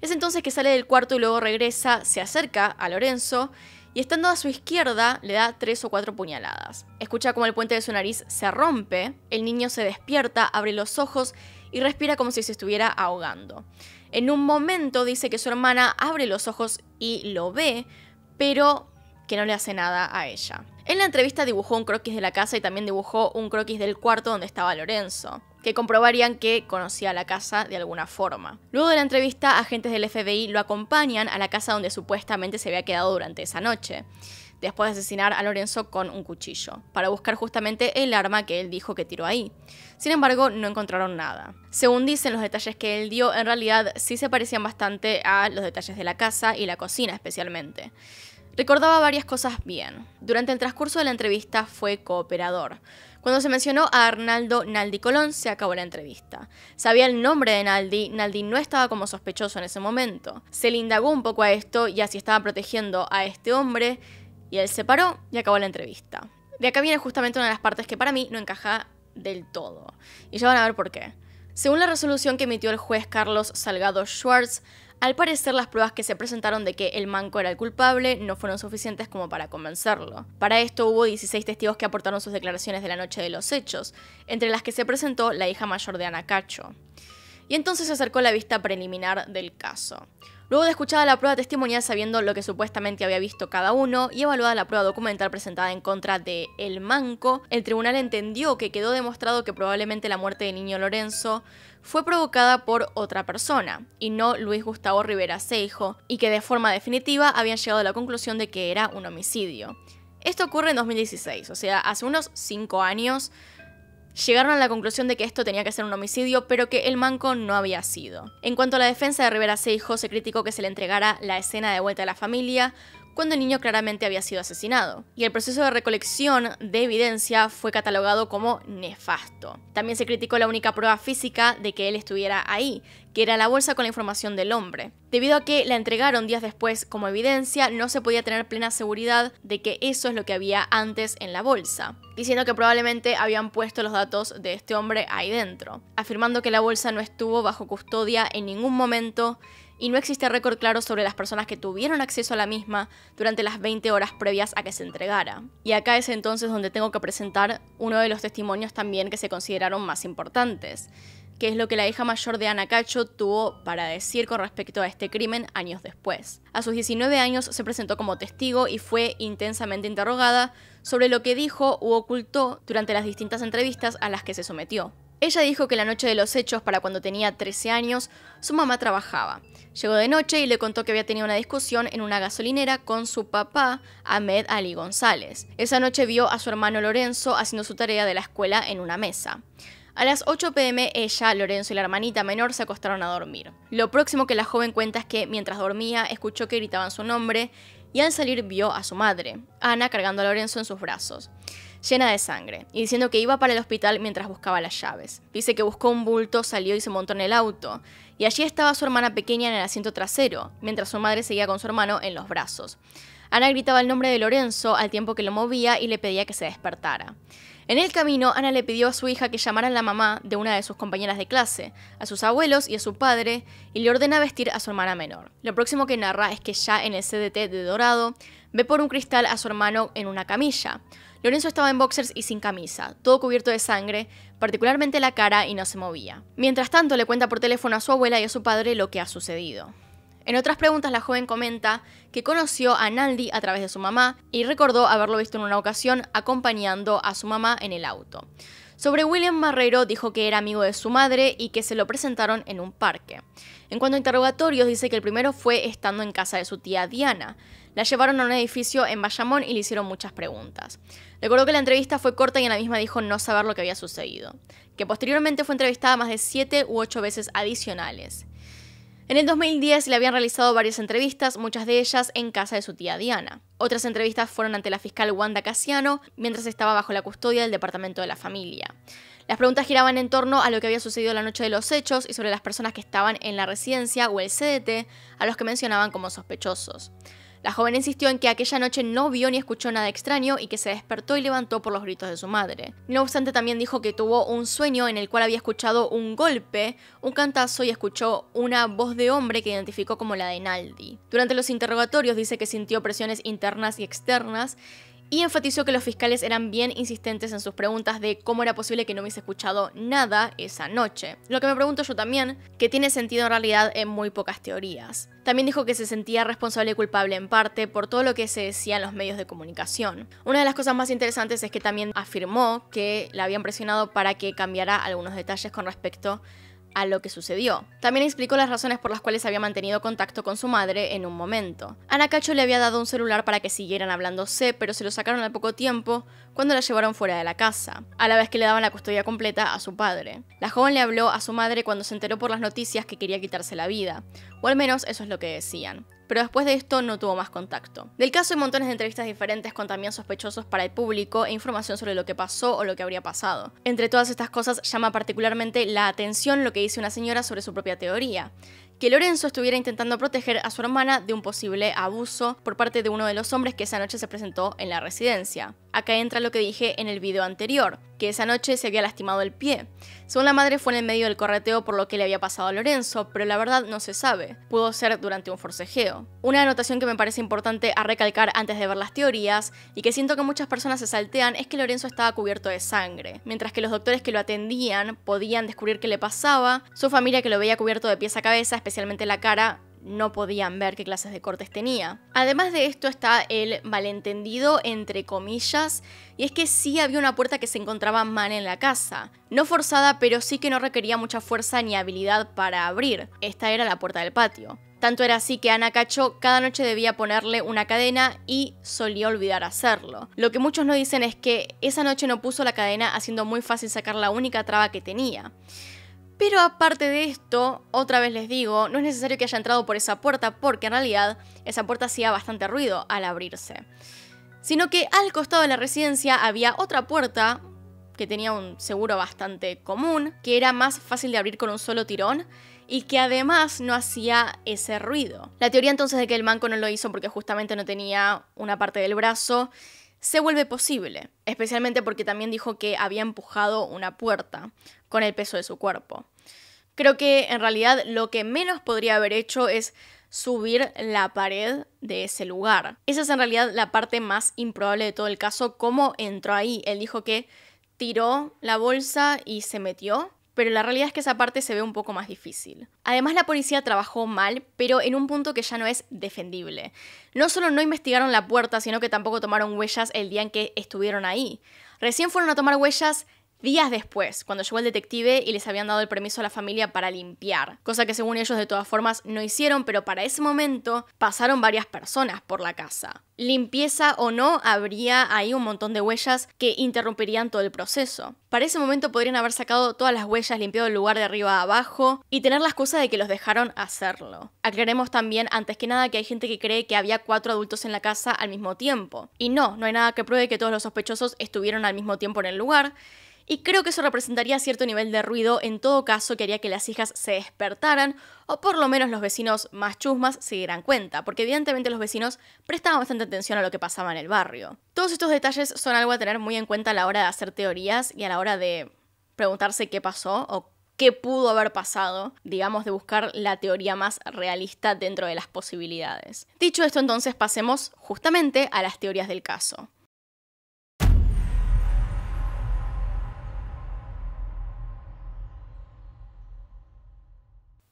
Es entonces que sale del cuarto y luego regresa, se acerca a Lorenzo y estando a su izquierda le da tres o cuatro puñaladas. Escucha como el puente de su nariz se rompe, el niño se despierta, abre los ojos y respira como si se estuviera ahogando. En un momento dice que su hermana abre los ojos y lo ve, pero que no le hace nada a ella. En la entrevista dibujó un croquis de la casa y también dibujó un croquis del cuarto donde estaba Lorenzo que comprobarían que conocía la casa de alguna forma. Luego de la entrevista, agentes del FBI lo acompañan a la casa donde supuestamente se había quedado durante esa noche después de asesinar a Lorenzo con un cuchillo, para buscar justamente el arma que él dijo que tiró ahí. Sin embargo, no encontraron nada. Según dicen los detalles que él dio, en realidad sí se parecían bastante a los detalles de la casa y la cocina especialmente. Recordaba varias cosas bien. Durante el transcurso de la entrevista fue cooperador. Cuando se mencionó a Arnaldo Naldi Colón, se acabó la entrevista. Sabía el nombre de Naldi, Naldi no estaba como sospechoso en ese momento. Se le indagó un poco a esto y así estaba protegiendo a este hombre, y él se paró y acabó la entrevista. De acá viene justamente una de las partes que para mí no encaja del todo, y ya van a ver por qué. Según la resolución que emitió el juez Carlos Salgado Schwartz, al parecer las pruebas que se presentaron de que el manco era el culpable no fueron suficientes como para convencerlo. Para esto hubo 16 testigos que aportaron sus declaraciones de la noche de los hechos, entre las que se presentó la hija mayor de Ana Cacho. Y entonces se acercó la vista preliminar del caso. Luego de escuchada la prueba testimonial sabiendo lo que supuestamente había visto cada uno y evaluada la prueba documental presentada en contra de El Manco, el tribunal entendió que quedó demostrado que probablemente la muerte de niño Lorenzo fue provocada por otra persona, y no Luis Gustavo Rivera Seijo, y que de forma definitiva habían llegado a la conclusión de que era un homicidio. Esto ocurre en 2016, o sea, hace unos 5 años llegaron a la conclusión de que esto tenía que ser un homicidio, pero que el manco no había sido. En cuanto a la defensa de Rivera Seijo, se criticó que se le entregara la escena de vuelta a la familia, cuando el niño claramente había sido asesinado, y el proceso de recolección de evidencia fue catalogado como nefasto. También se criticó la única prueba física de que él estuviera ahí, que era la bolsa con la información del hombre. Debido a que la entregaron días después como evidencia, no se podía tener plena seguridad de que eso es lo que había antes en la bolsa, diciendo que probablemente habían puesto los datos de este hombre ahí dentro, afirmando que la bolsa no estuvo bajo custodia en ningún momento y no existe récord claro sobre las personas que tuvieron acceso a la misma durante las 20 horas previas a que se entregara. Y acá es entonces donde tengo que presentar uno de los testimonios también que se consideraron más importantes, que es lo que la hija mayor de Ana Cacho tuvo para decir con respecto a este crimen años después. A sus 19 años se presentó como testigo y fue intensamente interrogada sobre lo que dijo u ocultó durante las distintas entrevistas a las que se sometió. Ella dijo que la noche de los hechos, para cuando tenía 13 años, su mamá trabajaba. Llegó de noche y le contó que había tenido una discusión en una gasolinera con su papá, Ahmed Ali González. Esa noche vio a su hermano Lorenzo haciendo su tarea de la escuela en una mesa. A las 8 pm ella, Lorenzo y la hermanita menor se acostaron a dormir. Lo próximo que la joven cuenta es que mientras dormía escuchó que gritaban su nombre y al salir vio a su madre, Ana cargando a Lorenzo en sus brazos llena de sangre, y diciendo que iba para el hospital mientras buscaba las llaves. Dice que buscó un bulto, salió y se montó en el auto, y allí estaba su hermana pequeña en el asiento trasero, mientras su madre seguía con su hermano en los brazos. Ana gritaba el nombre de Lorenzo al tiempo que lo movía y le pedía que se despertara. En el camino, Ana le pidió a su hija que llamara a la mamá de una de sus compañeras de clase, a sus abuelos y a su padre, y le ordena vestir a su hermana menor. Lo próximo que narra es que ya en el CDT de Dorado, ve por un cristal a su hermano en una camilla. Lorenzo estaba en boxers y sin camisa, todo cubierto de sangre, particularmente la cara, y no se movía. Mientras tanto, le cuenta por teléfono a su abuela y a su padre lo que ha sucedido. En otras preguntas, la joven comenta que conoció a Naldi a través de su mamá y recordó haberlo visto en una ocasión acompañando a su mamá en el auto. Sobre William Marrero dijo que era amigo de su madre y que se lo presentaron en un parque. En cuanto a interrogatorios, dice que el primero fue estando en casa de su tía Diana. La llevaron a un edificio en Bayamón y le hicieron muchas preguntas. Recordó que la entrevista fue corta y en la misma dijo no saber lo que había sucedido, que posteriormente fue entrevistada más de siete u ocho veces adicionales. En el 2010 le habían realizado varias entrevistas, muchas de ellas en casa de su tía Diana. Otras entrevistas fueron ante la fiscal Wanda Casiano mientras estaba bajo la custodia del Departamento de la Familia. Las preguntas giraban en torno a lo que había sucedido la noche de los hechos y sobre las personas que estaban en la residencia o el CDT a los que mencionaban como sospechosos. La joven insistió en que aquella noche no vio ni escuchó nada extraño y que se despertó y levantó por los gritos de su madre. No obstante, también dijo que tuvo un sueño en el cual había escuchado un golpe, un cantazo y escuchó una voz de hombre que identificó como la de Naldi. Durante los interrogatorios dice que sintió presiones internas y externas y enfatizó que los fiscales eran bien insistentes en sus preguntas de cómo era posible que no hubiese escuchado nada esa noche. Lo que me pregunto yo también, que tiene sentido en realidad en muy pocas teorías. También dijo que se sentía responsable y culpable en parte por todo lo que se decía en los medios de comunicación. Una de las cosas más interesantes es que también afirmó que la habían presionado para que cambiara algunos detalles con respecto a a lo que sucedió. También explicó las razones por las cuales había mantenido contacto con su madre en un momento. cacho le había dado un celular para que siguieran hablándose, pero se lo sacaron al poco tiempo cuando la llevaron fuera de la casa, a la vez que le daban la custodia completa a su padre. La joven le habló a su madre cuando se enteró por las noticias que quería quitarse la vida, o al menos eso es lo que decían pero después de esto no tuvo más contacto. Del caso hay montones de entrevistas diferentes con también sospechosos para el público e información sobre lo que pasó o lo que habría pasado. Entre todas estas cosas llama particularmente la atención lo que dice una señora sobre su propia teoría, que Lorenzo estuviera intentando proteger a su hermana de un posible abuso por parte de uno de los hombres que esa noche se presentó en la residencia. Acá entra lo que dije en el video anterior, que esa noche se había lastimado el pie. Según la madre fue en el medio del correteo por lo que le había pasado a Lorenzo, pero la verdad no se sabe. Pudo ser durante un forcejeo. Una anotación que me parece importante a recalcar antes de ver las teorías, y que siento que muchas personas se saltean, es que Lorenzo estaba cubierto de sangre. Mientras que los doctores que lo atendían podían descubrir qué le pasaba, su familia que lo veía cubierto de pies a cabeza, especialmente la cara, no podían ver qué clases de cortes tenía. Además de esto está el malentendido entre comillas, y es que sí había una puerta que se encontraba mal en la casa. No forzada, pero sí que no requería mucha fuerza ni habilidad para abrir. Esta era la puerta del patio. Tanto era así que Ana Cacho cada noche debía ponerle una cadena y solía olvidar hacerlo. Lo que muchos no dicen es que esa noche no puso la cadena haciendo muy fácil sacar la única traba que tenía. Pero aparte de esto, otra vez les digo, no es necesario que haya entrado por esa puerta porque en realidad esa puerta hacía bastante ruido al abrirse. Sino que al costado de la residencia había otra puerta que tenía un seguro bastante común, que era más fácil de abrir con un solo tirón y que además no hacía ese ruido. La teoría entonces de que el manco no lo hizo porque justamente no tenía una parte del brazo se vuelve posible, especialmente porque también dijo que había empujado una puerta, con el peso de su cuerpo. Creo que en realidad lo que menos podría haber hecho es subir la pared de ese lugar. Esa es en realidad la parte más improbable de todo el caso, cómo entró ahí. Él dijo que tiró la bolsa y se metió, pero la realidad es que esa parte se ve un poco más difícil. Además la policía trabajó mal, pero en un punto que ya no es defendible. No solo no investigaron la puerta, sino que tampoco tomaron huellas el día en que estuvieron ahí. Recién fueron a tomar huellas días después, cuando llegó el detective y les habían dado el permiso a la familia para limpiar, cosa que según ellos de todas formas no hicieron, pero para ese momento pasaron varias personas por la casa. Limpieza o no, habría ahí un montón de huellas que interrumpirían todo el proceso. Para ese momento podrían haber sacado todas las huellas, limpiado el lugar de arriba a abajo y tener la excusa de que los dejaron hacerlo. Aclaremos también, antes que nada, que hay gente que cree que había cuatro adultos en la casa al mismo tiempo. Y no, no hay nada que pruebe que todos los sospechosos estuvieron al mismo tiempo en el lugar y creo que eso representaría cierto nivel de ruido en todo caso que haría que las hijas se despertaran o por lo menos los vecinos más chusmas se dieran cuenta, porque evidentemente los vecinos prestaban bastante atención a lo que pasaba en el barrio. Todos estos detalles son algo a tener muy en cuenta a la hora de hacer teorías y a la hora de preguntarse qué pasó o qué pudo haber pasado, digamos, de buscar la teoría más realista dentro de las posibilidades. Dicho esto, entonces pasemos justamente a las teorías del caso.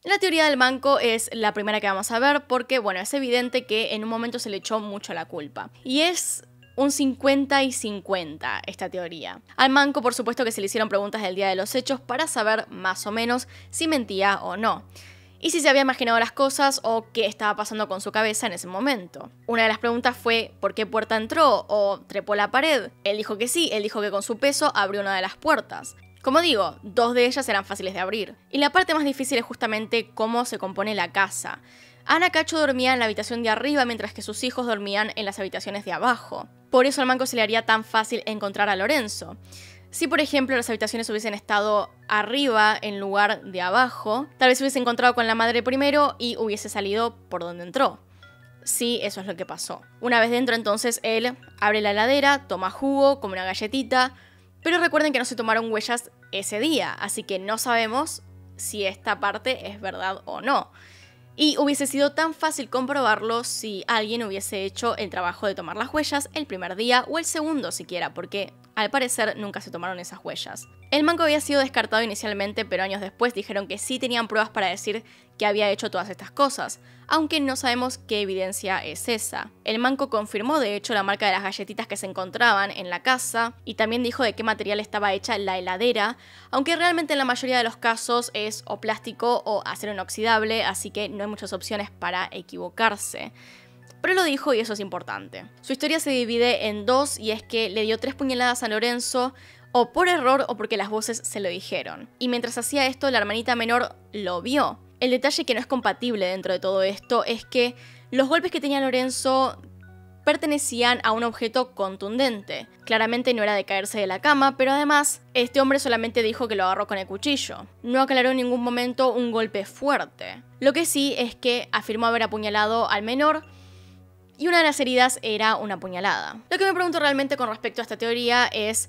La teoría del manco es la primera que vamos a ver porque, bueno, es evidente que en un momento se le echó mucho la culpa. Y es un 50 y 50 esta teoría. Al manco, por supuesto, que se le hicieron preguntas del día de los hechos para saber más o menos si mentía o no. Y si se había imaginado las cosas o qué estaba pasando con su cabeza en ese momento. Una de las preguntas fue ¿por qué puerta entró? o ¿trepó la pared? Él dijo que sí, él dijo que con su peso abrió una de las puertas. Como digo, dos de ellas eran fáciles de abrir. Y la parte más difícil es justamente cómo se compone la casa. Ana Cacho dormía en la habitación de arriba mientras que sus hijos dormían en las habitaciones de abajo. Por eso al manco se le haría tan fácil encontrar a Lorenzo. Si por ejemplo las habitaciones hubiesen estado arriba en lugar de abajo, tal vez hubiese encontrado con la madre primero y hubiese salido por donde entró. Sí, eso es lo que pasó. Una vez dentro entonces él abre la heladera, toma jugo, come una galletita, pero recuerden que no se tomaron huellas ese día, así que no sabemos si esta parte es verdad o no. Y hubiese sido tan fácil comprobarlo si alguien hubiese hecho el trabajo de tomar las huellas el primer día o el segundo siquiera, porque al parecer nunca se tomaron esas huellas. El manco había sido descartado inicialmente, pero años después dijeron que sí tenían pruebas para decir que había hecho todas estas cosas, aunque no sabemos qué evidencia es esa. El manco confirmó de hecho la marca de las galletitas que se encontraban en la casa y también dijo de qué material estaba hecha la heladera, aunque realmente en la mayoría de los casos es o plástico o acero inoxidable, así que no hay muchas opciones para equivocarse pero lo dijo y eso es importante. Su historia se divide en dos y es que le dio tres puñaladas a Lorenzo, o por error o porque las voces se lo dijeron. Y mientras hacía esto, la hermanita menor lo vio. El detalle que no es compatible dentro de todo esto es que los golpes que tenía Lorenzo pertenecían a un objeto contundente. Claramente no era de caerse de la cama, pero además este hombre solamente dijo que lo agarró con el cuchillo. No aclaró en ningún momento un golpe fuerte. Lo que sí es que afirmó haber apuñalado al menor y una de las heridas era una puñalada. Lo que me pregunto realmente con respecto a esta teoría es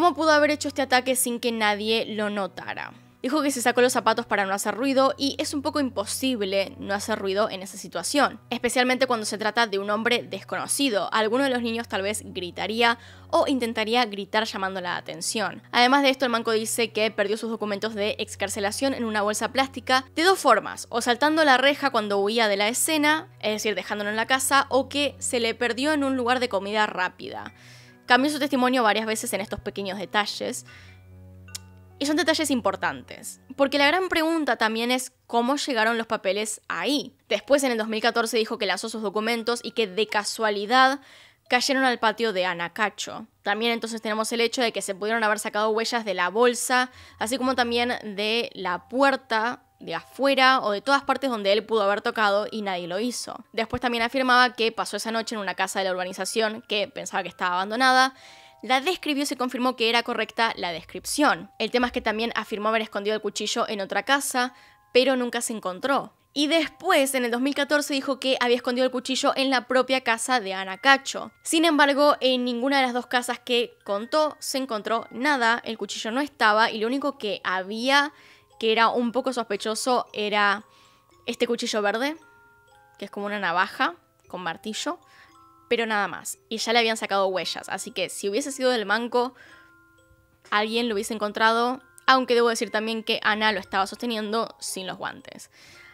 cómo pudo haber hecho este ataque sin que nadie lo notara. Dijo que se sacó los zapatos para no hacer ruido y es un poco imposible no hacer ruido en esa situación, especialmente cuando se trata de un hombre desconocido. Alguno de los niños tal vez gritaría o intentaría gritar llamando la atención. Además de esto, el manco dice que perdió sus documentos de excarcelación en una bolsa plástica de dos formas, o saltando la reja cuando huía de la escena, es decir, dejándolo en la casa, o que se le perdió en un lugar de comida rápida cambió su testimonio varias veces en estos pequeños detalles. Y son detalles importantes, porque la gran pregunta también es cómo llegaron los papeles ahí. Después, en el 2014, dijo que lanzó sus documentos y que de casualidad cayeron al patio de Anacacho. También entonces tenemos el hecho de que se pudieron haber sacado huellas de la bolsa, así como también de la puerta de afuera o de todas partes donde él pudo haber tocado y nadie lo hizo. Después también afirmaba que pasó esa noche en una casa de la urbanización que pensaba que estaba abandonada. La describió y se confirmó que era correcta la descripción. El tema es que también afirmó haber escondido el cuchillo en otra casa, pero nunca se encontró. Y después, en el 2014, dijo que había escondido el cuchillo en la propia casa de Ana Cacho. Sin embargo, en ninguna de las dos casas que contó se encontró nada, el cuchillo no estaba y lo único que había que era un poco sospechoso era este cuchillo verde, que es como una navaja con martillo, pero nada más. Y ya le habían sacado huellas, así que si hubiese sido del manco, alguien lo hubiese encontrado, aunque debo decir también que Ana lo estaba sosteniendo sin los guantes.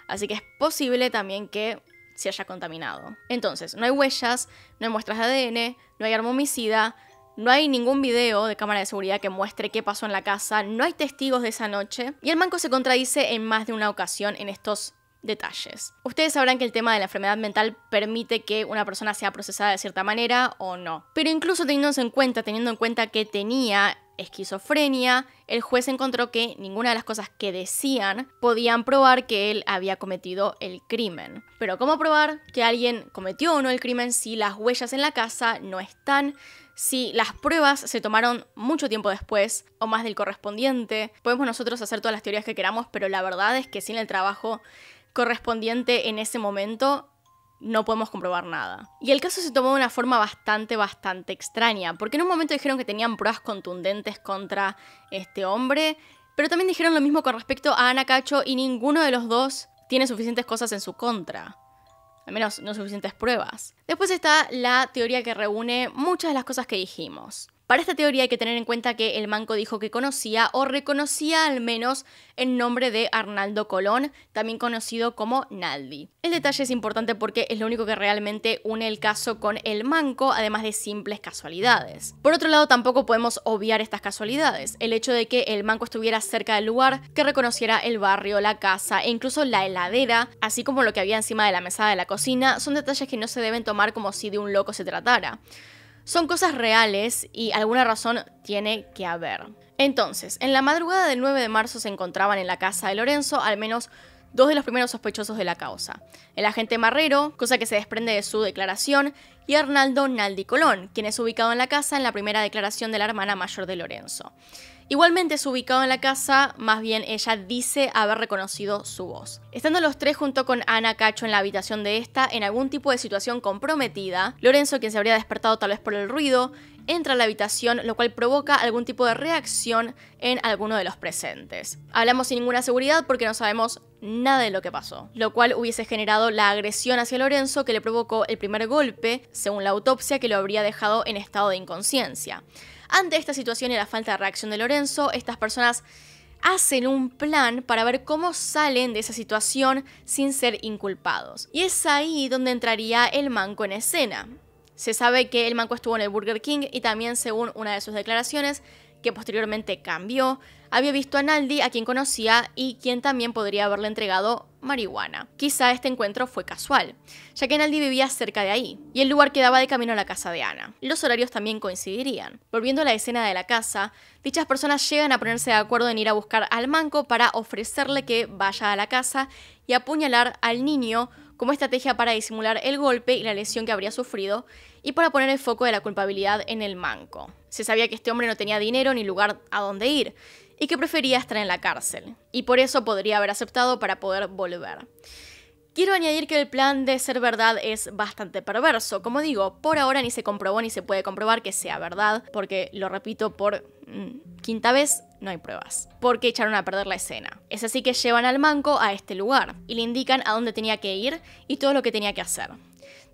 Así que es posible también que se haya contaminado. Entonces, no hay huellas, no hay muestras de ADN, no hay arma homicida, no hay ningún video de cámara de seguridad que muestre qué pasó en la casa, no hay testigos de esa noche, y el manco se contradice en más de una ocasión en estos detalles. Ustedes sabrán que el tema de la enfermedad mental permite que una persona sea procesada de cierta manera o no. Pero incluso teniéndose en cuenta, teniendo en cuenta que tenía esquizofrenia, el juez encontró que ninguna de las cosas que decían podían probar que él había cometido el crimen. Pero ¿cómo probar que alguien cometió o no el crimen si las huellas en la casa no están, si las pruebas se tomaron mucho tiempo después o más del correspondiente, podemos nosotros hacer todas las teorías que queramos, pero la verdad es que sin el trabajo correspondiente en ese momento no podemos comprobar nada. Y el caso se tomó de una forma bastante, bastante extraña, porque en un momento dijeron que tenían pruebas contundentes contra este hombre, pero también dijeron lo mismo con respecto a Ana Cacho y ninguno de los dos tiene suficientes cosas en su contra al menos no suficientes pruebas. Después está la teoría que reúne muchas de las cosas que dijimos. Para esta teoría hay que tener en cuenta que el manco dijo que conocía o reconocía al menos el nombre de Arnaldo Colón, también conocido como Naldi. El detalle es importante porque es lo único que realmente une el caso con el manco, además de simples casualidades. Por otro lado, tampoco podemos obviar estas casualidades. El hecho de que el manco estuviera cerca del lugar, que reconociera el barrio, la casa e incluso la heladera, así como lo que había encima de la mesada de la cocina, son detalles que no se deben tomar como si de un loco se tratara. Son cosas reales y alguna razón tiene que haber. Entonces, en la madrugada del 9 de marzo se encontraban en la casa de Lorenzo al menos dos de los primeros sospechosos de la causa. El agente Marrero, cosa que se desprende de su declaración, y Arnaldo Naldi Colón, quien es ubicado en la casa en la primera declaración de la hermana mayor de Lorenzo. Igualmente es ubicado en la casa, más bien ella dice haber reconocido su voz. Estando los tres junto con Ana Cacho en la habitación de esta, en algún tipo de situación comprometida, Lorenzo, quien se habría despertado tal vez por el ruido, entra a la habitación, lo cual provoca algún tipo de reacción en alguno de los presentes. Hablamos sin ninguna seguridad porque no sabemos nada de lo que pasó, lo cual hubiese generado la agresión hacia Lorenzo que le provocó el primer golpe, según la autopsia, que lo habría dejado en estado de inconsciencia. Ante esta situación y la falta de reacción de Lorenzo, estas personas hacen un plan para ver cómo salen de esa situación sin ser inculpados. Y es ahí donde entraría el manco en escena. Se sabe que el manco estuvo en el Burger King y también, según una de sus declaraciones, que posteriormente cambió, había visto a Naldi, a quien conocía y quien también podría haberle entregado marihuana. Quizá este encuentro fue casual, ya que Naldi vivía cerca de ahí, y el lugar quedaba de camino a la casa de Ana. Los horarios también coincidirían. Volviendo a la escena de la casa, dichas personas llegan a ponerse de acuerdo en ir a buscar al manco para ofrecerle que vaya a la casa y apuñalar al niño como estrategia para disimular el golpe y la lesión que habría sufrido y para poner el foco de la culpabilidad en el manco. Se sabía que este hombre no tenía dinero ni lugar a dónde ir y que prefería estar en la cárcel, y por eso podría haber aceptado para poder volver. Quiero añadir que el plan de ser verdad es bastante perverso. Como digo, por ahora ni se comprobó ni se puede comprobar que sea verdad, porque, lo repito por mm, quinta vez, no hay pruebas, porque echaron a perder la escena. Es así que llevan al manco a este lugar y le indican a dónde tenía que ir y todo lo que tenía que hacer.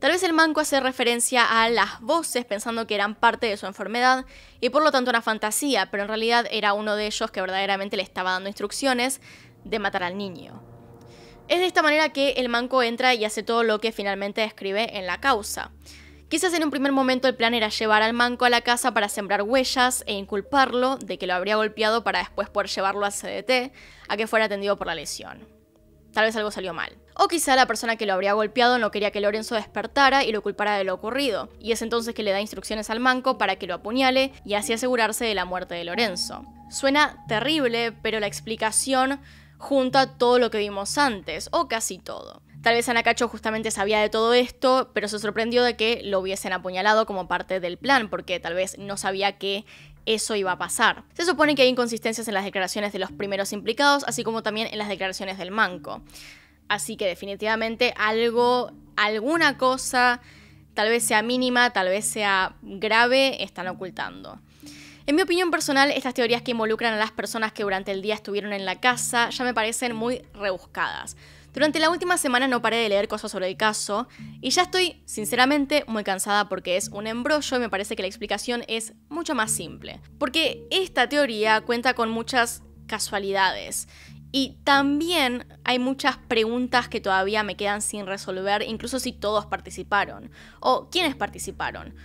Tal vez el manco hace referencia a las voces pensando que eran parte de su enfermedad y por lo tanto una fantasía, pero en realidad era uno de ellos que verdaderamente le estaba dando instrucciones de matar al niño. Es de esta manera que el manco entra y hace todo lo que finalmente describe en la causa. Quizás en un primer momento el plan era llevar al manco a la casa para sembrar huellas e inculparlo de que lo habría golpeado para después poder llevarlo a CDT a que fuera atendido por la lesión. Tal vez algo salió mal. O quizá la persona que lo habría golpeado no quería que Lorenzo despertara y lo culpara de lo ocurrido, y es entonces que le da instrucciones al manco para que lo apuñale y así asegurarse de la muerte de Lorenzo. Suena terrible, pero la explicación junta todo lo que vimos antes, o casi todo. Tal vez Anacacho justamente sabía de todo esto, pero se sorprendió de que lo hubiesen apuñalado como parte del plan, porque tal vez no sabía que eso iba a pasar. Se supone que hay inconsistencias en las declaraciones de los primeros implicados, así como también en las declaraciones del manco. Así que definitivamente algo, alguna cosa, tal vez sea mínima, tal vez sea grave, están ocultando. En mi opinión personal, estas teorías que involucran a las personas que durante el día estuvieron en la casa ya me parecen muy rebuscadas. Durante la última semana no paré de leer cosas sobre el caso y ya estoy, sinceramente, muy cansada porque es un embrollo y me parece que la explicación es mucho más simple. Porque esta teoría cuenta con muchas casualidades y también hay muchas preguntas que todavía me quedan sin resolver, incluso si todos participaron, o quiénes participaron,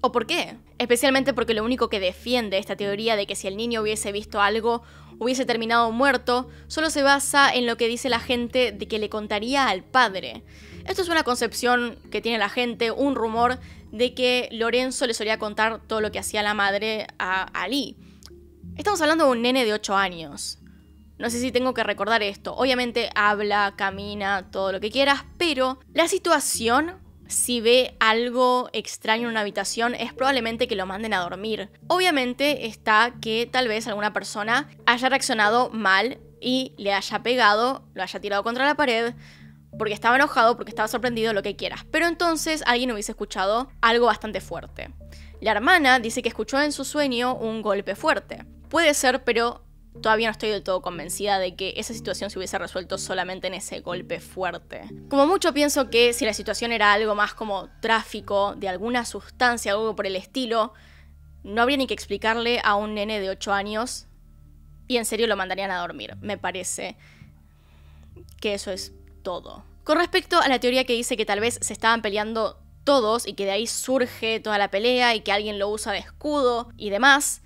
o por qué. Especialmente porque lo único que defiende esta teoría de que si el niño hubiese visto algo hubiese terminado muerto, solo se basa en lo que dice la gente de que le contaría al padre. Esto es una concepción que tiene la gente, un rumor de que Lorenzo le solía contar todo lo que hacía la madre a Ali. Estamos hablando de un nene de 8 años. No sé si tengo que recordar esto. Obviamente habla, camina, todo lo que quieras, pero la situación si ve algo extraño en una habitación, es probablemente que lo manden a dormir. Obviamente está que tal vez alguna persona haya reaccionado mal y le haya pegado, lo haya tirado contra la pared, porque estaba enojado, porque estaba sorprendido, lo que quieras. Pero entonces alguien hubiese escuchado algo bastante fuerte. La hermana dice que escuchó en su sueño un golpe fuerte. Puede ser, pero todavía no estoy del todo convencida de que esa situación se hubiese resuelto solamente en ese golpe fuerte. Como mucho pienso que si la situación era algo más como tráfico de alguna sustancia, algo por el estilo, no habría ni que explicarle a un nene de 8 años y en serio lo mandarían a dormir. Me parece que eso es todo. Con respecto a la teoría que dice que tal vez se estaban peleando todos y que de ahí surge toda la pelea y que alguien lo usa de escudo y demás,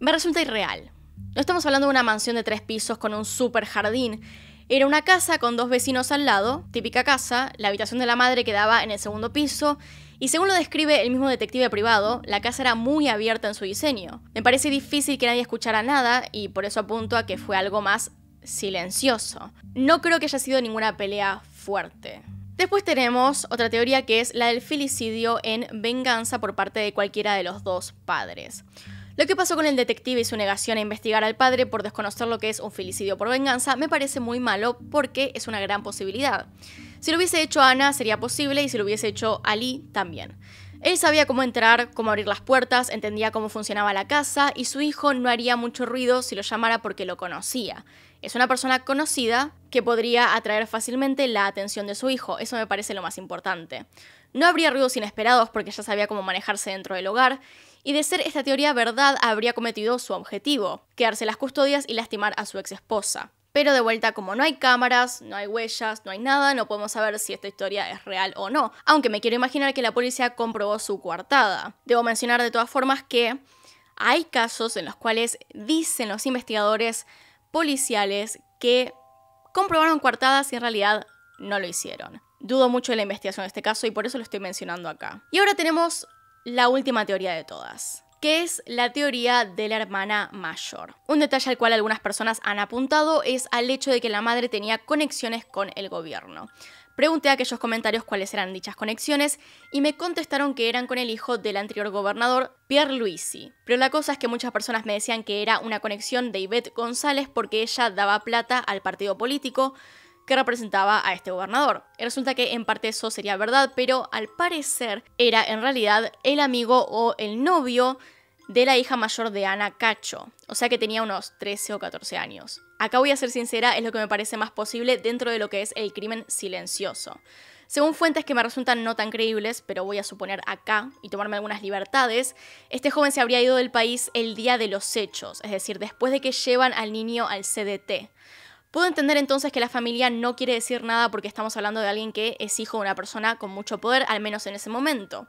me resulta irreal. No estamos hablando de una mansión de tres pisos con un super jardín. Era una casa con dos vecinos al lado, típica casa, la habitación de la madre quedaba en el segundo piso, y según lo describe el mismo detective privado, la casa era muy abierta en su diseño. Me parece difícil que nadie escuchara nada, y por eso apunto a que fue algo más silencioso. No creo que haya sido ninguna pelea fuerte. Después tenemos otra teoría que es la del filicidio en venganza por parte de cualquiera de los dos padres. Lo que pasó con el detective y su negación a investigar al padre por desconocer lo que es un felicidio por venganza me parece muy malo porque es una gran posibilidad. Si lo hubiese hecho Ana sería posible y si lo hubiese hecho Ali también. Él sabía cómo entrar, cómo abrir las puertas, entendía cómo funcionaba la casa y su hijo no haría mucho ruido si lo llamara porque lo conocía. Es una persona conocida que podría atraer fácilmente la atención de su hijo, eso me parece lo más importante. No habría ruidos inesperados porque ya sabía cómo manejarse dentro del hogar y de ser esta teoría verdad habría cometido su objetivo, quedarse las custodias y lastimar a su ex esposa. Pero de vuelta, como no hay cámaras, no hay huellas, no hay nada, no podemos saber si esta historia es real o no, aunque me quiero imaginar que la policía comprobó su coartada. Debo mencionar de todas formas que hay casos en los cuales dicen los investigadores policiales que comprobaron coartadas y en realidad no lo hicieron. Dudo mucho de la investigación de este caso y por eso lo estoy mencionando acá. Y ahora tenemos la última teoría de todas que es la teoría de la hermana mayor. Un detalle al cual algunas personas han apuntado es al hecho de que la madre tenía conexiones con el gobierno. Pregunté a aquellos comentarios cuáles eran dichas conexiones y me contestaron que eran con el hijo del anterior gobernador, Pierre Luisi. Pero la cosa es que muchas personas me decían que era una conexión de Yvette González porque ella daba plata al partido político, que representaba a este gobernador. Resulta que en parte eso sería verdad, pero al parecer era en realidad el amigo o el novio de la hija mayor de Ana Cacho, o sea que tenía unos 13 o 14 años. Acá voy a ser sincera, es lo que me parece más posible dentro de lo que es el crimen silencioso. Según fuentes que me resultan no tan creíbles, pero voy a suponer acá y tomarme algunas libertades, este joven se habría ido del país el día de los hechos, es decir, después de que llevan al niño al CDT. Puedo entender entonces que la familia no quiere decir nada porque estamos hablando de alguien que es hijo de una persona con mucho poder, al menos en ese momento.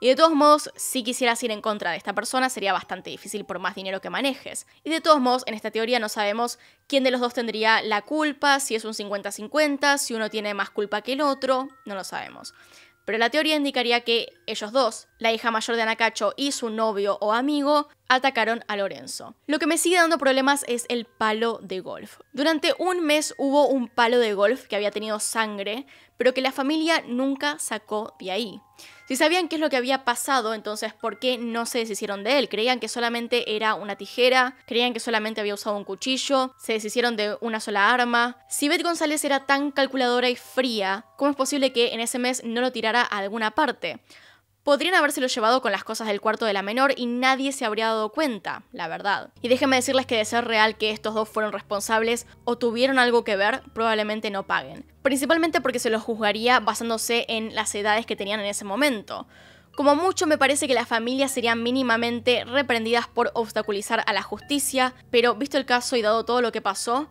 Y de todos modos, si quisieras ir en contra de esta persona, sería bastante difícil por más dinero que manejes. Y de todos modos, en esta teoría no sabemos quién de los dos tendría la culpa, si es un 50-50, si uno tiene más culpa que el otro, no lo sabemos pero la teoría indicaría que ellos dos, la hija mayor de Anacacho y su novio o amigo, atacaron a Lorenzo. Lo que me sigue dando problemas es el palo de golf. Durante un mes hubo un palo de golf que había tenido sangre, pero que la familia nunca sacó de ahí. Si sabían qué es lo que había pasado, entonces, ¿por qué no se deshicieron de él? Creían que solamente era una tijera, creían que solamente había usado un cuchillo, se deshicieron de una sola arma. Si Beth González era tan calculadora y fría, ¿cómo es posible que en ese mes no lo tirara a alguna parte? podrían habérselo llevado con las cosas del cuarto de la menor y nadie se habría dado cuenta, la verdad. Y déjenme decirles que de ser real que estos dos fueron responsables o tuvieron algo que ver, probablemente no paguen. Principalmente porque se los juzgaría basándose en las edades que tenían en ese momento. Como mucho me parece que las familias serían mínimamente reprendidas por obstaculizar a la justicia, pero visto el caso y dado todo lo que pasó,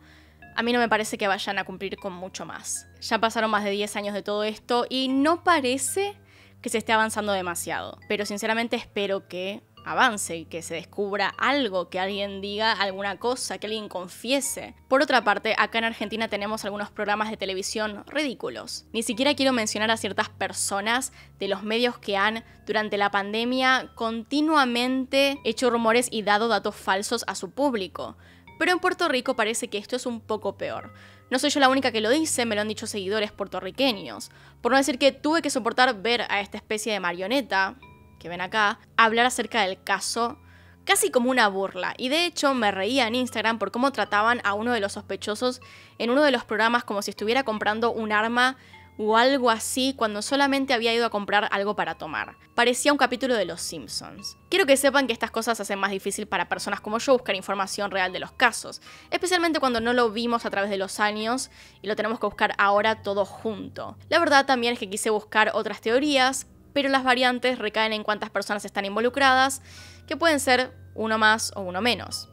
a mí no me parece que vayan a cumplir con mucho más. Ya pasaron más de 10 años de todo esto y no parece que se esté avanzando demasiado. Pero sinceramente espero que avance, que se descubra algo, que alguien diga alguna cosa, que alguien confiese. Por otra parte, acá en Argentina tenemos algunos programas de televisión ridículos. Ni siquiera quiero mencionar a ciertas personas de los medios que han, durante la pandemia, continuamente hecho rumores y dado datos falsos a su público. Pero en Puerto Rico parece que esto es un poco peor. No soy yo la única que lo dice, me lo han dicho seguidores puertorriqueños. Por no decir que tuve que soportar ver a esta especie de marioneta, que ven acá, hablar acerca del caso casi como una burla. Y de hecho me reía en Instagram por cómo trataban a uno de los sospechosos en uno de los programas como si estuviera comprando un arma o algo así cuando solamente había ido a comprar algo para tomar. Parecía un capítulo de Los Simpsons. Quiero que sepan que estas cosas hacen más difícil para personas como yo buscar información real de los casos, especialmente cuando no lo vimos a través de los años y lo tenemos que buscar ahora todo junto. La verdad también es que quise buscar otras teorías, pero las variantes recaen en cuántas personas están involucradas, que pueden ser uno más o uno menos.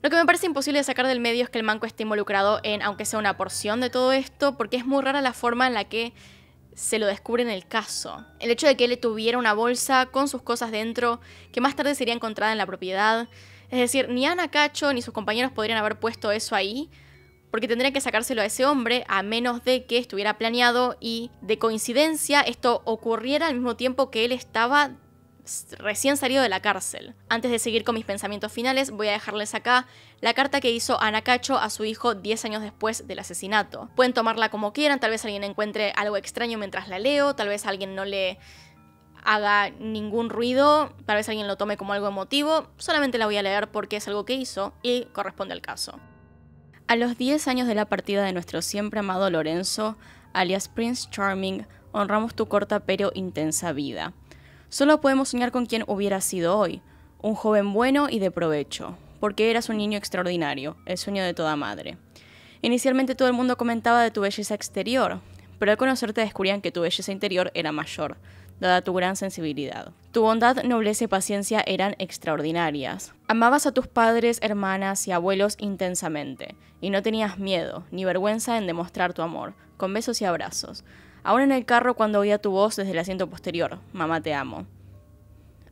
Lo que me parece imposible de sacar del medio es que el manco esté involucrado en, aunque sea una porción de todo esto, porque es muy rara la forma en la que se lo descubre en el caso. El hecho de que él tuviera una bolsa con sus cosas dentro, que más tarde sería encontrada en la propiedad. Es decir, ni Ana Cacho ni sus compañeros podrían haber puesto eso ahí, porque tendrían que sacárselo a ese hombre a menos de que estuviera planeado y de coincidencia esto ocurriera al mismo tiempo que él estaba recién salido de la cárcel. Antes de seguir con mis pensamientos finales, voy a dejarles acá la carta que hizo Cacho a su hijo 10 años después del asesinato. Pueden tomarla como quieran, tal vez alguien encuentre algo extraño mientras la leo, tal vez alguien no le haga ningún ruido, tal vez alguien lo tome como algo emotivo, solamente la voy a leer porque es algo que hizo y corresponde al caso. A los 10 años de la partida de nuestro siempre amado Lorenzo, alias Prince Charming, honramos tu corta pero intensa vida. Solo podemos soñar con quien hubiera sido hoy, un joven bueno y de provecho, porque eras un niño extraordinario, el sueño de toda madre. Inicialmente todo el mundo comentaba de tu belleza exterior, pero al conocerte descubrían que tu belleza interior era mayor, dada tu gran sensibilidad. Tu bondad, nobleza y paciencia eran extraordinarias. Amabas a tus padres, hermanas y abuelos intensamente, y no tenías miedo ni vergüenza en demostrar tu amor, con besos y abrazos. Aún en el carro cuando oía tu voz desde el asiento posterior. Mamá te amo.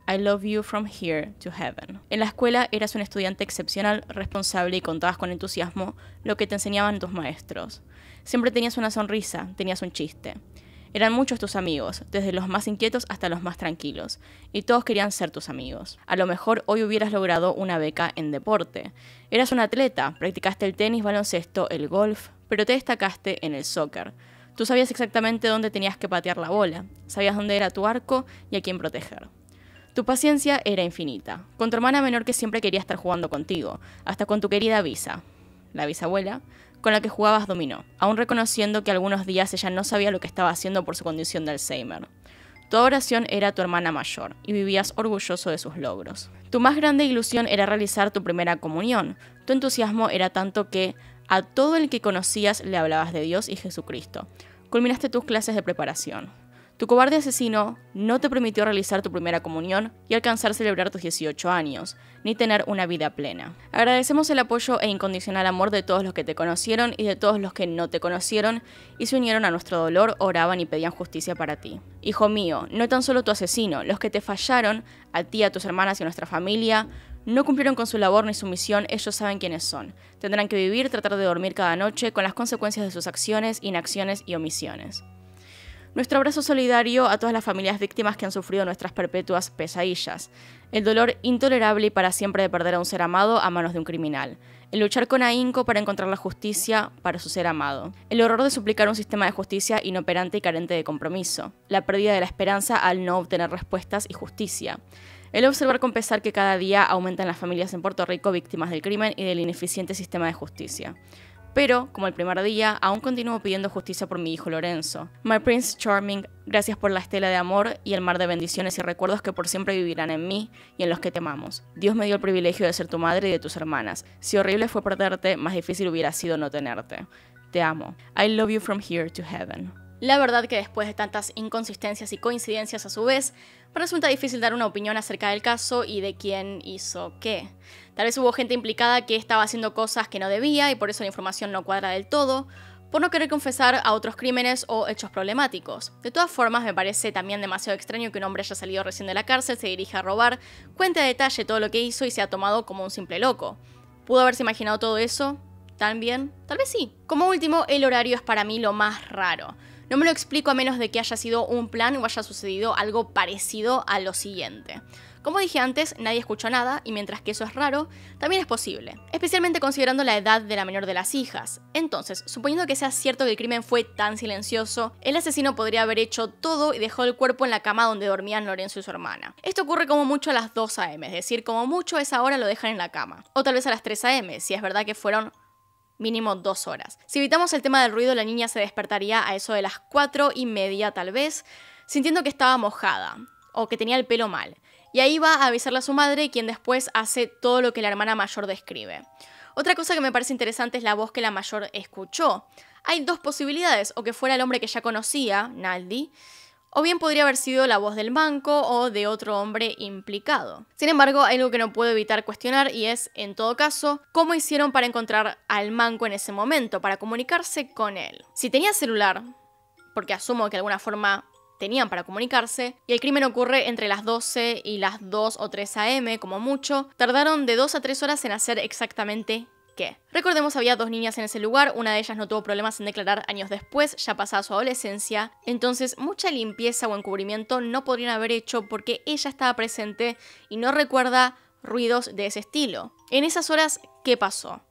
I love you from here to heaven. En la escuela eras un estudiante excepcional, responsable y contabas con entusiasmo lo que te enseñaban tus maestros. Siempre tenías una sonrisa, tenías un chiste. Eran muchos tus amigos, desde los más inquietos hasta los más tranquilos, y todos querían ser tus amigos. A lo mejor hoy hubieras logrado una beca en deporte. Eras un atleta, practicaste el tenis, baloncesto, el golf, pero te destacaste en el soccer Tú sabías exactamente dónde tenías que patear la bola, sabías dónde era tu arco y a quién proteger. Tu paciencia era infinita, con tu hermana menor que siempre quería estar jugando contigo, hasta con tu querida Visa, la bisabuela, con la que jugabas dominó, aún reconociendo que algunos días ella no sabía lo que estaba haciendo por su condición de Alzheimer. Tu oración era tu hermana mayor, y vivías orgulloso de sus logros. Tu más grande ilusión era realizar tu primera comunión. Tu entusiasmo era tanto que a todo el que conocías le hablabas de Dios y Jesucristo, culminaste tus clases de preparación. Tu cobarde asesino no te permitió realizar tu primera comunión y alcanzar a celebrar tus 18 años, ni tener una vida plena. Agradecemos el apoyo e incondicional amor de todos los que te conocieron y de todos los que no te conocieron y se unieron a nuestro dolor, oraban y pedían justicia para ti. Hijo mío, no tan solo tu asesino, los que te fallaron, a ti, a tus hermanas y a nuestra familia, no cumplieron con su labor ni su misión, ellos saben quiénes son. Tendrán que vivir, tratar de dormir cada noche con las consecuencias de sus acciones, inacciones y omisiones. Nuestro abrazo solidario a todas las familias víctimas que han sufrido nuestras perpetuas pesadillas. El dolor intolerable y para siempre de perder a un ser amado a manos de un criminal. El luchar con ahínco para encontrar la justicia para su ser amado. El horror de suplicar un sistema de justicia inoperante y carente de compromiso. La pérdida de la esperanza al no obtener respuestas y justicia. El observar con pesar que cada día aumentan las familias en Puerto Rico víctimas del crimen y del ineficiente sistema de justicia. Pero, como el primer día, aún continúo pidiendo justicia por mi hijo Lorenzo. My Prince Charming, gracias por la estela de amor y el mar de bendiciones y recuerdos que por siempre vivirán en mí y en los que te amamos. Dios me dio el privilegio de ser tu madre y de tus hermanas. Si horrible fue perderte, más difícil hubiera sido no tenerte. Te amo. I love you from here to heaven. La verdad que después de tantas inconsistencias y coincidencias a su vez, resulta difícil dar una opinión acerca del caso y de quién hizo qué. Tal vez hubo gente implicada que estaba haciendo cosas que no debía y por eso la información no cuadra del todo, por no querer confesar a otros crímenes o hechos problemáticos. De todas formas, me parece también demasiado extraño que un hombre haya salido recién de la cárcel, se dirija a robar, cuente a detalle todo lo que hizo y se ha tomado como un simple loco. ¿Pudo haberse imaginado todo eso? también, Tal vez sí. Como último, el horario es para mí lo más raro. No me lo explico a menos de que haya sido un plan o haya sucedido algo parecido a lo siguiente. Como dije antes, nadie escuchó nada y mientras que eso es raro, también es posible, especialmente considerando la edad de la menor de las hijas. Entonces, suponiendo que sea cierto que el crimen fue tan silencioso, el asesino podría haber hecho todo y dejó el cuerpo en la cama donde dormían Lorenzo y su hermana. Esto ocurre como mucho a las 2 a.m., es decir, como mucho a esa hora lo dejan en la cama, o tal vez a las 3 a.m., si es verdad que fueron mínimo dos horas. Si evitamos el tema del ruido, la niña se despertaría a eso de las cuatro y media tal vez, sintiendo que estaba mojada o que tenía el pelo mal. Y ahí va a avisarle a su madre, quien después hace todo lo que la hermana mayor describe. Otra cosa que me parece interesante es la voz que la mayor escuchó. Hay dos posibilidades, o que fuera el hombre que ya conocía, Naldi, o bien podría haber sido la voz del banco o de otro hombre implicado. Sin embargo, hay algo que no puedo evitar cuestionar y es, en todo caso, cómo hicieron para encontrar al manco en ese momento, para comunicarse con él. Si tenía celular, porque asumo que de alguna forma tenían para comunicarse, y el crimen ocurre entre las 12 y las 2 o 3 am como mucho, tardaron de 2 a 3 horas en hacer exactamente Recordemos, había dos niñas en ese lugar, una de ellas no tuvo problemas en declarar años después, ya pasada su adolescencia, entonces mucha limpieza o encubrimiento no podrían haber hecho porque ella estaba presente y no recuerda ruidos de ese estilo. En esas horas, ¿qué pasó?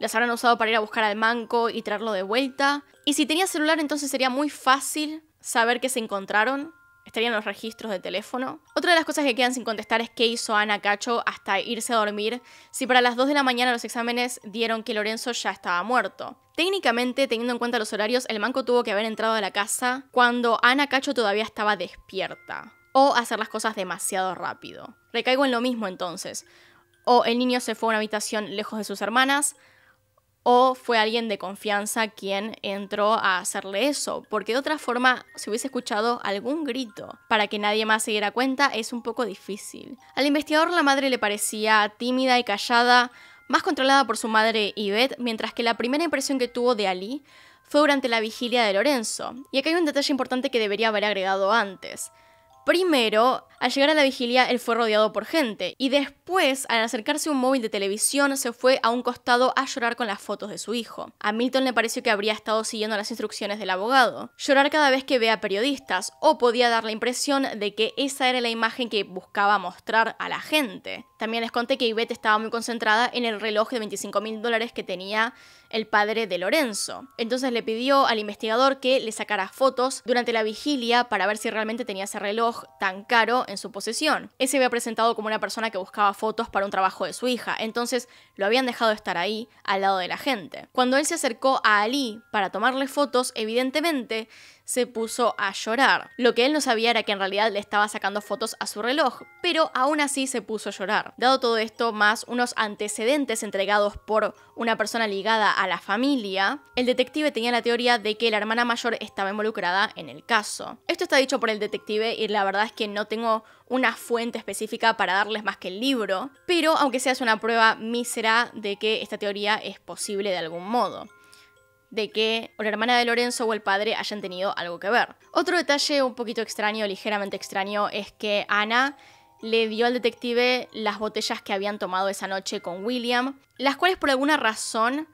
¿Las habrán usado para ir a buscar al manco y traerlo de vuelta? Y si tenía celular, entonces sería muy fácil saber que se encontraron estarían los registros de teléfono. Otra de las cosas que quedan sin contestar es qué hizo Ana Cacho hasta irse a dormir, si para las 2 de la mañana los exámenes dieron que Lorenzo ya estaba muerto. Técnicamente, teniendo en cuenta los horarios, el manco tuvo que haber entrado a la casa cuando Ana Cacho todavía estaba despierta, o hacer las cosas demasiado rápido. Recaigo en lo mismo entonces. O el niño se fue a una habitación lejos de sus hermanas, o fue alguien de confianza quien entró a hacerle eso, porque de otra forma, si hubiese escuchado algún grito para que nadie más se diera cuenta, es un poco difícil. Al investigador la madre le parecía tímida y callada, más controlada por su madre Yvette, mientras que la primera impresión que tuvo de Ali fue durante la vigilia de Lorenzo. Y acá hay un detalle importante que debería haber agregado antes. Primero, al llegar a la vigilia, él fue rodeado por gente y después, al acercarse a un móvil de televisión, se fue a un costado a llorar con las fotos de su hijo. A Milton le pareció que habría estado siguiendo las instrucciones del abogado. Llorar cada vez que vea periodistas o podía dar la impresión de que esa era la imagen que buscaba mostrar a la gente. También les conté que Ivette estaba muy concentrada en el reloj de 25 mil dólares que tenía el padre de Lorenzo. Entonces le pidió al investigador que le sacara fotos durante la vigilia para ver si realmente tenía ese reloj tan caro en su posesión. Él se había presentado como una persona que buscaba fotos para un trabajo de su hija, entonces lo habían dejado estar ahí al lado de la gente. Cuando él se acercó a Ali para tomarle fotos, evidentemente se puso a llorar. Lo que él no sabía era que en realidad le estaba sacando fotos a su reloj, pero aún así se puso a llorar. Dado todo esto, más unos antecedentes entregados por una persona ligada a la familia, el detective tenía la teoría de que la hermana mayor estaba involucrada en el caso. Esto está dicho por el detective y la verdad es que no tengo una fuente específica para darles más que el libro, pero aunque sea es una prueba mísera de que esta teoría es posible de algún modo de que la hermana de Lorenzo o el padre hayan tenido algo que ver. Otro detalle un poquito extraño, ligeramente extraño, es que Ana le dio al detective las botellas que habían tomado esa noche con William, las cuales por alguna razón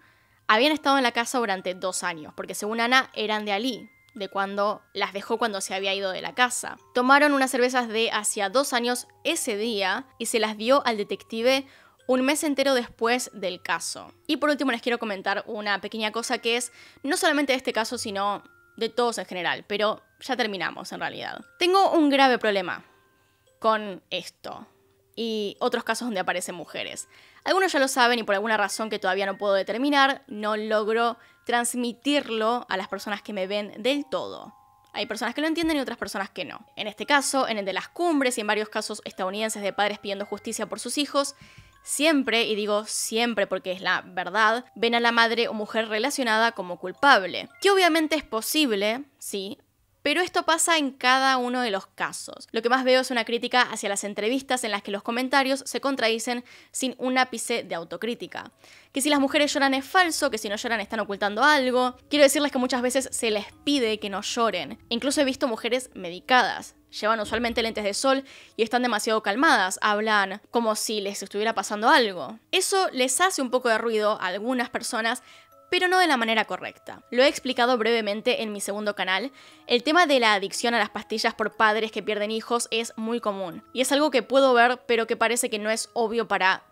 habían estado en la casa durante dos años, porque según Ana eran de Ali, de cuando las dejó cuando se había ido de la casa. Tomaron unas cervezas de hacia dos años ese día y se las dio al detective un mes entero después del caso. Y por último les quiero comentar una pequeña cosa que es no solamente de este caso, sino de todos en general, pero ya terminamos en realidad. Tengo un grave problema con esto y otros casos donde aparecen mujeres. Algunos ya lo saben y por alguna razón que todavía no puedo determinar, no logro transmitirlo a las personas que me ven del todo. Hay personas que lo entienden y otras personas que no. En este caso, en el de las cumbres y en varios casos estadounidenses de padres pidiendo justicia por sus hijos, Siempre, y digo siempre porque es la verdad, ven a la madre o mujer relacionada como culpable, que obviamente es posible, sí, pero esto pasa en cada uno de los casos. Lo que más veo es una crítica hacia las entrevistas en las que los comentarios se contradicen sin un ápice de autocrítica. Que si las mujeres lloran es falso, que si no lloran están ocultando algo. Quiero decirles que muchas veces se les pide que no lloren. Incluso he visto mujeres medicadas. Llevan usualmente lentes de sol y están demasiado calmadas, hablan como si les estuviera pasando algo. Eso les hace un poco de ruido a algunas personas, pero no de la manera correcta. Lo he explicado brevemente en mi segundo canal. El tema de la adicción a las pastillas por padres que pierden hijos es muy común, y es algo que puedo ver, pero que parece que no es obvio para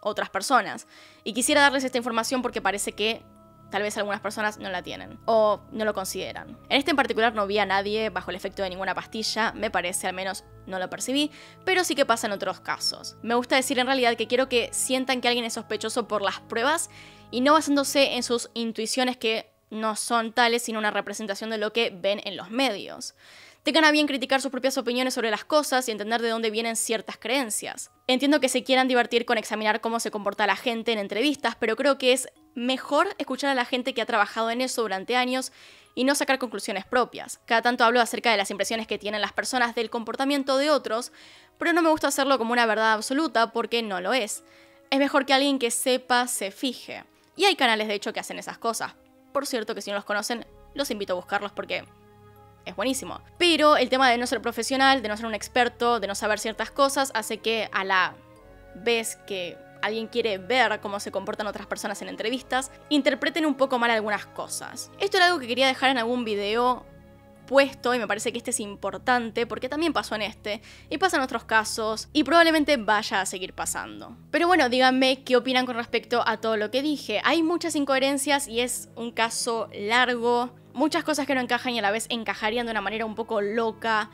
otras personas. Y quisiera darles esta información porque parece que tal vez algunas personas no la tienen o no lo consideran. En este en particular no vi a nadie bajo el efecto de ninguna pastilla, me parece, al menos no lo percibí, pero sí que pasa en otros casos. Me gusta decir en realidad que quiero que sientan que alguien es sospechoso por las pruebas y no basándose en sus intuiciones que no son tales sino una representación de lo que ven en los medios. Tengan a bien criticar sus propias opiniones sobre las cosas y entender de dónde vienen ciertas creencias. Entiendo que se quieran divertir con examinar cómo se comporta la gente en entrevistas, pero creo que es mejor escuchar a la gente que ha trabajado en eso durante años y no sacar conclusiones propias. Cada tanto hablo acerca de las impresiones que tienen las personas del comportamiento de otros, pero no me gusta hacerlo como una verdad absoluta porque no lo es. Es mejor que alguien que sepa se fije. Y hay canales de hecho que hacen esas cosas. Por cierto que si no los conocen, los invito a buscarlos porque es buenísimo. Pero el tema de no ser profesional, de no ser un experto, de no saber ciertas cosas, hace que a la vez que alguien quiere ver cómo se comportan otras personas en entrevistas, interpreten un poco mal algunas cosas. Esto era algo que quería dejar en algún video puesto, y me parece que este es importante porque también pasó en este, y en otros casos, y probablemente vaya a seguir pasando. Pero bueno, díganme qué opinan con respecto a todo lo que dije. Hay muchas incoherencias y es un caso largo, muchas cosas que no encajan y a la vez encajarían de una manera un poco loca.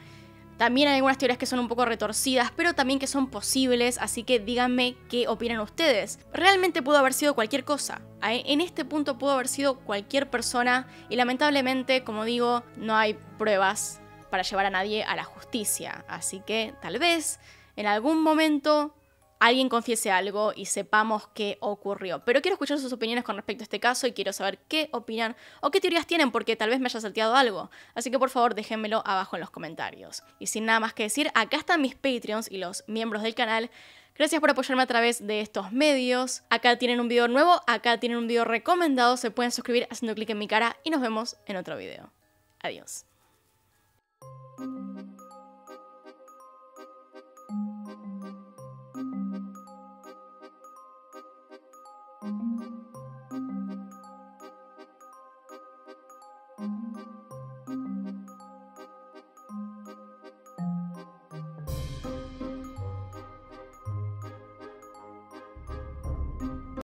También hay algunas teorías que son un poco retorcidas, pero también que son posibles, así que díganme qué opinan ustedes. Realmente pudo haber sido cualquier cosa. En este punto pudo haber sido cualquier persona y lamentablemente, como digo, no hay pruebas para llevar a nadie a la justicia. Así que tal vez en algún momento alguien confiese algo y sepamos qué ocurrió. Pero quiero escuchar sus opiniones con respecto a este caso y quiero saber qué opinan o qué teorías tienen porque tal vez me haya salteado algo. Así que por favor déjenmelo abajo en los comentarios. Y sin nada más que decir, acá están mis Patreons y los miembros del canal. Gracias por apoyarme a través de estos medios. Acá tienen un video nuevo, acá tienen un video recomendado. Se pueden suscribir haciendo clic en mi cara y nos vemos en otro video. Adiós.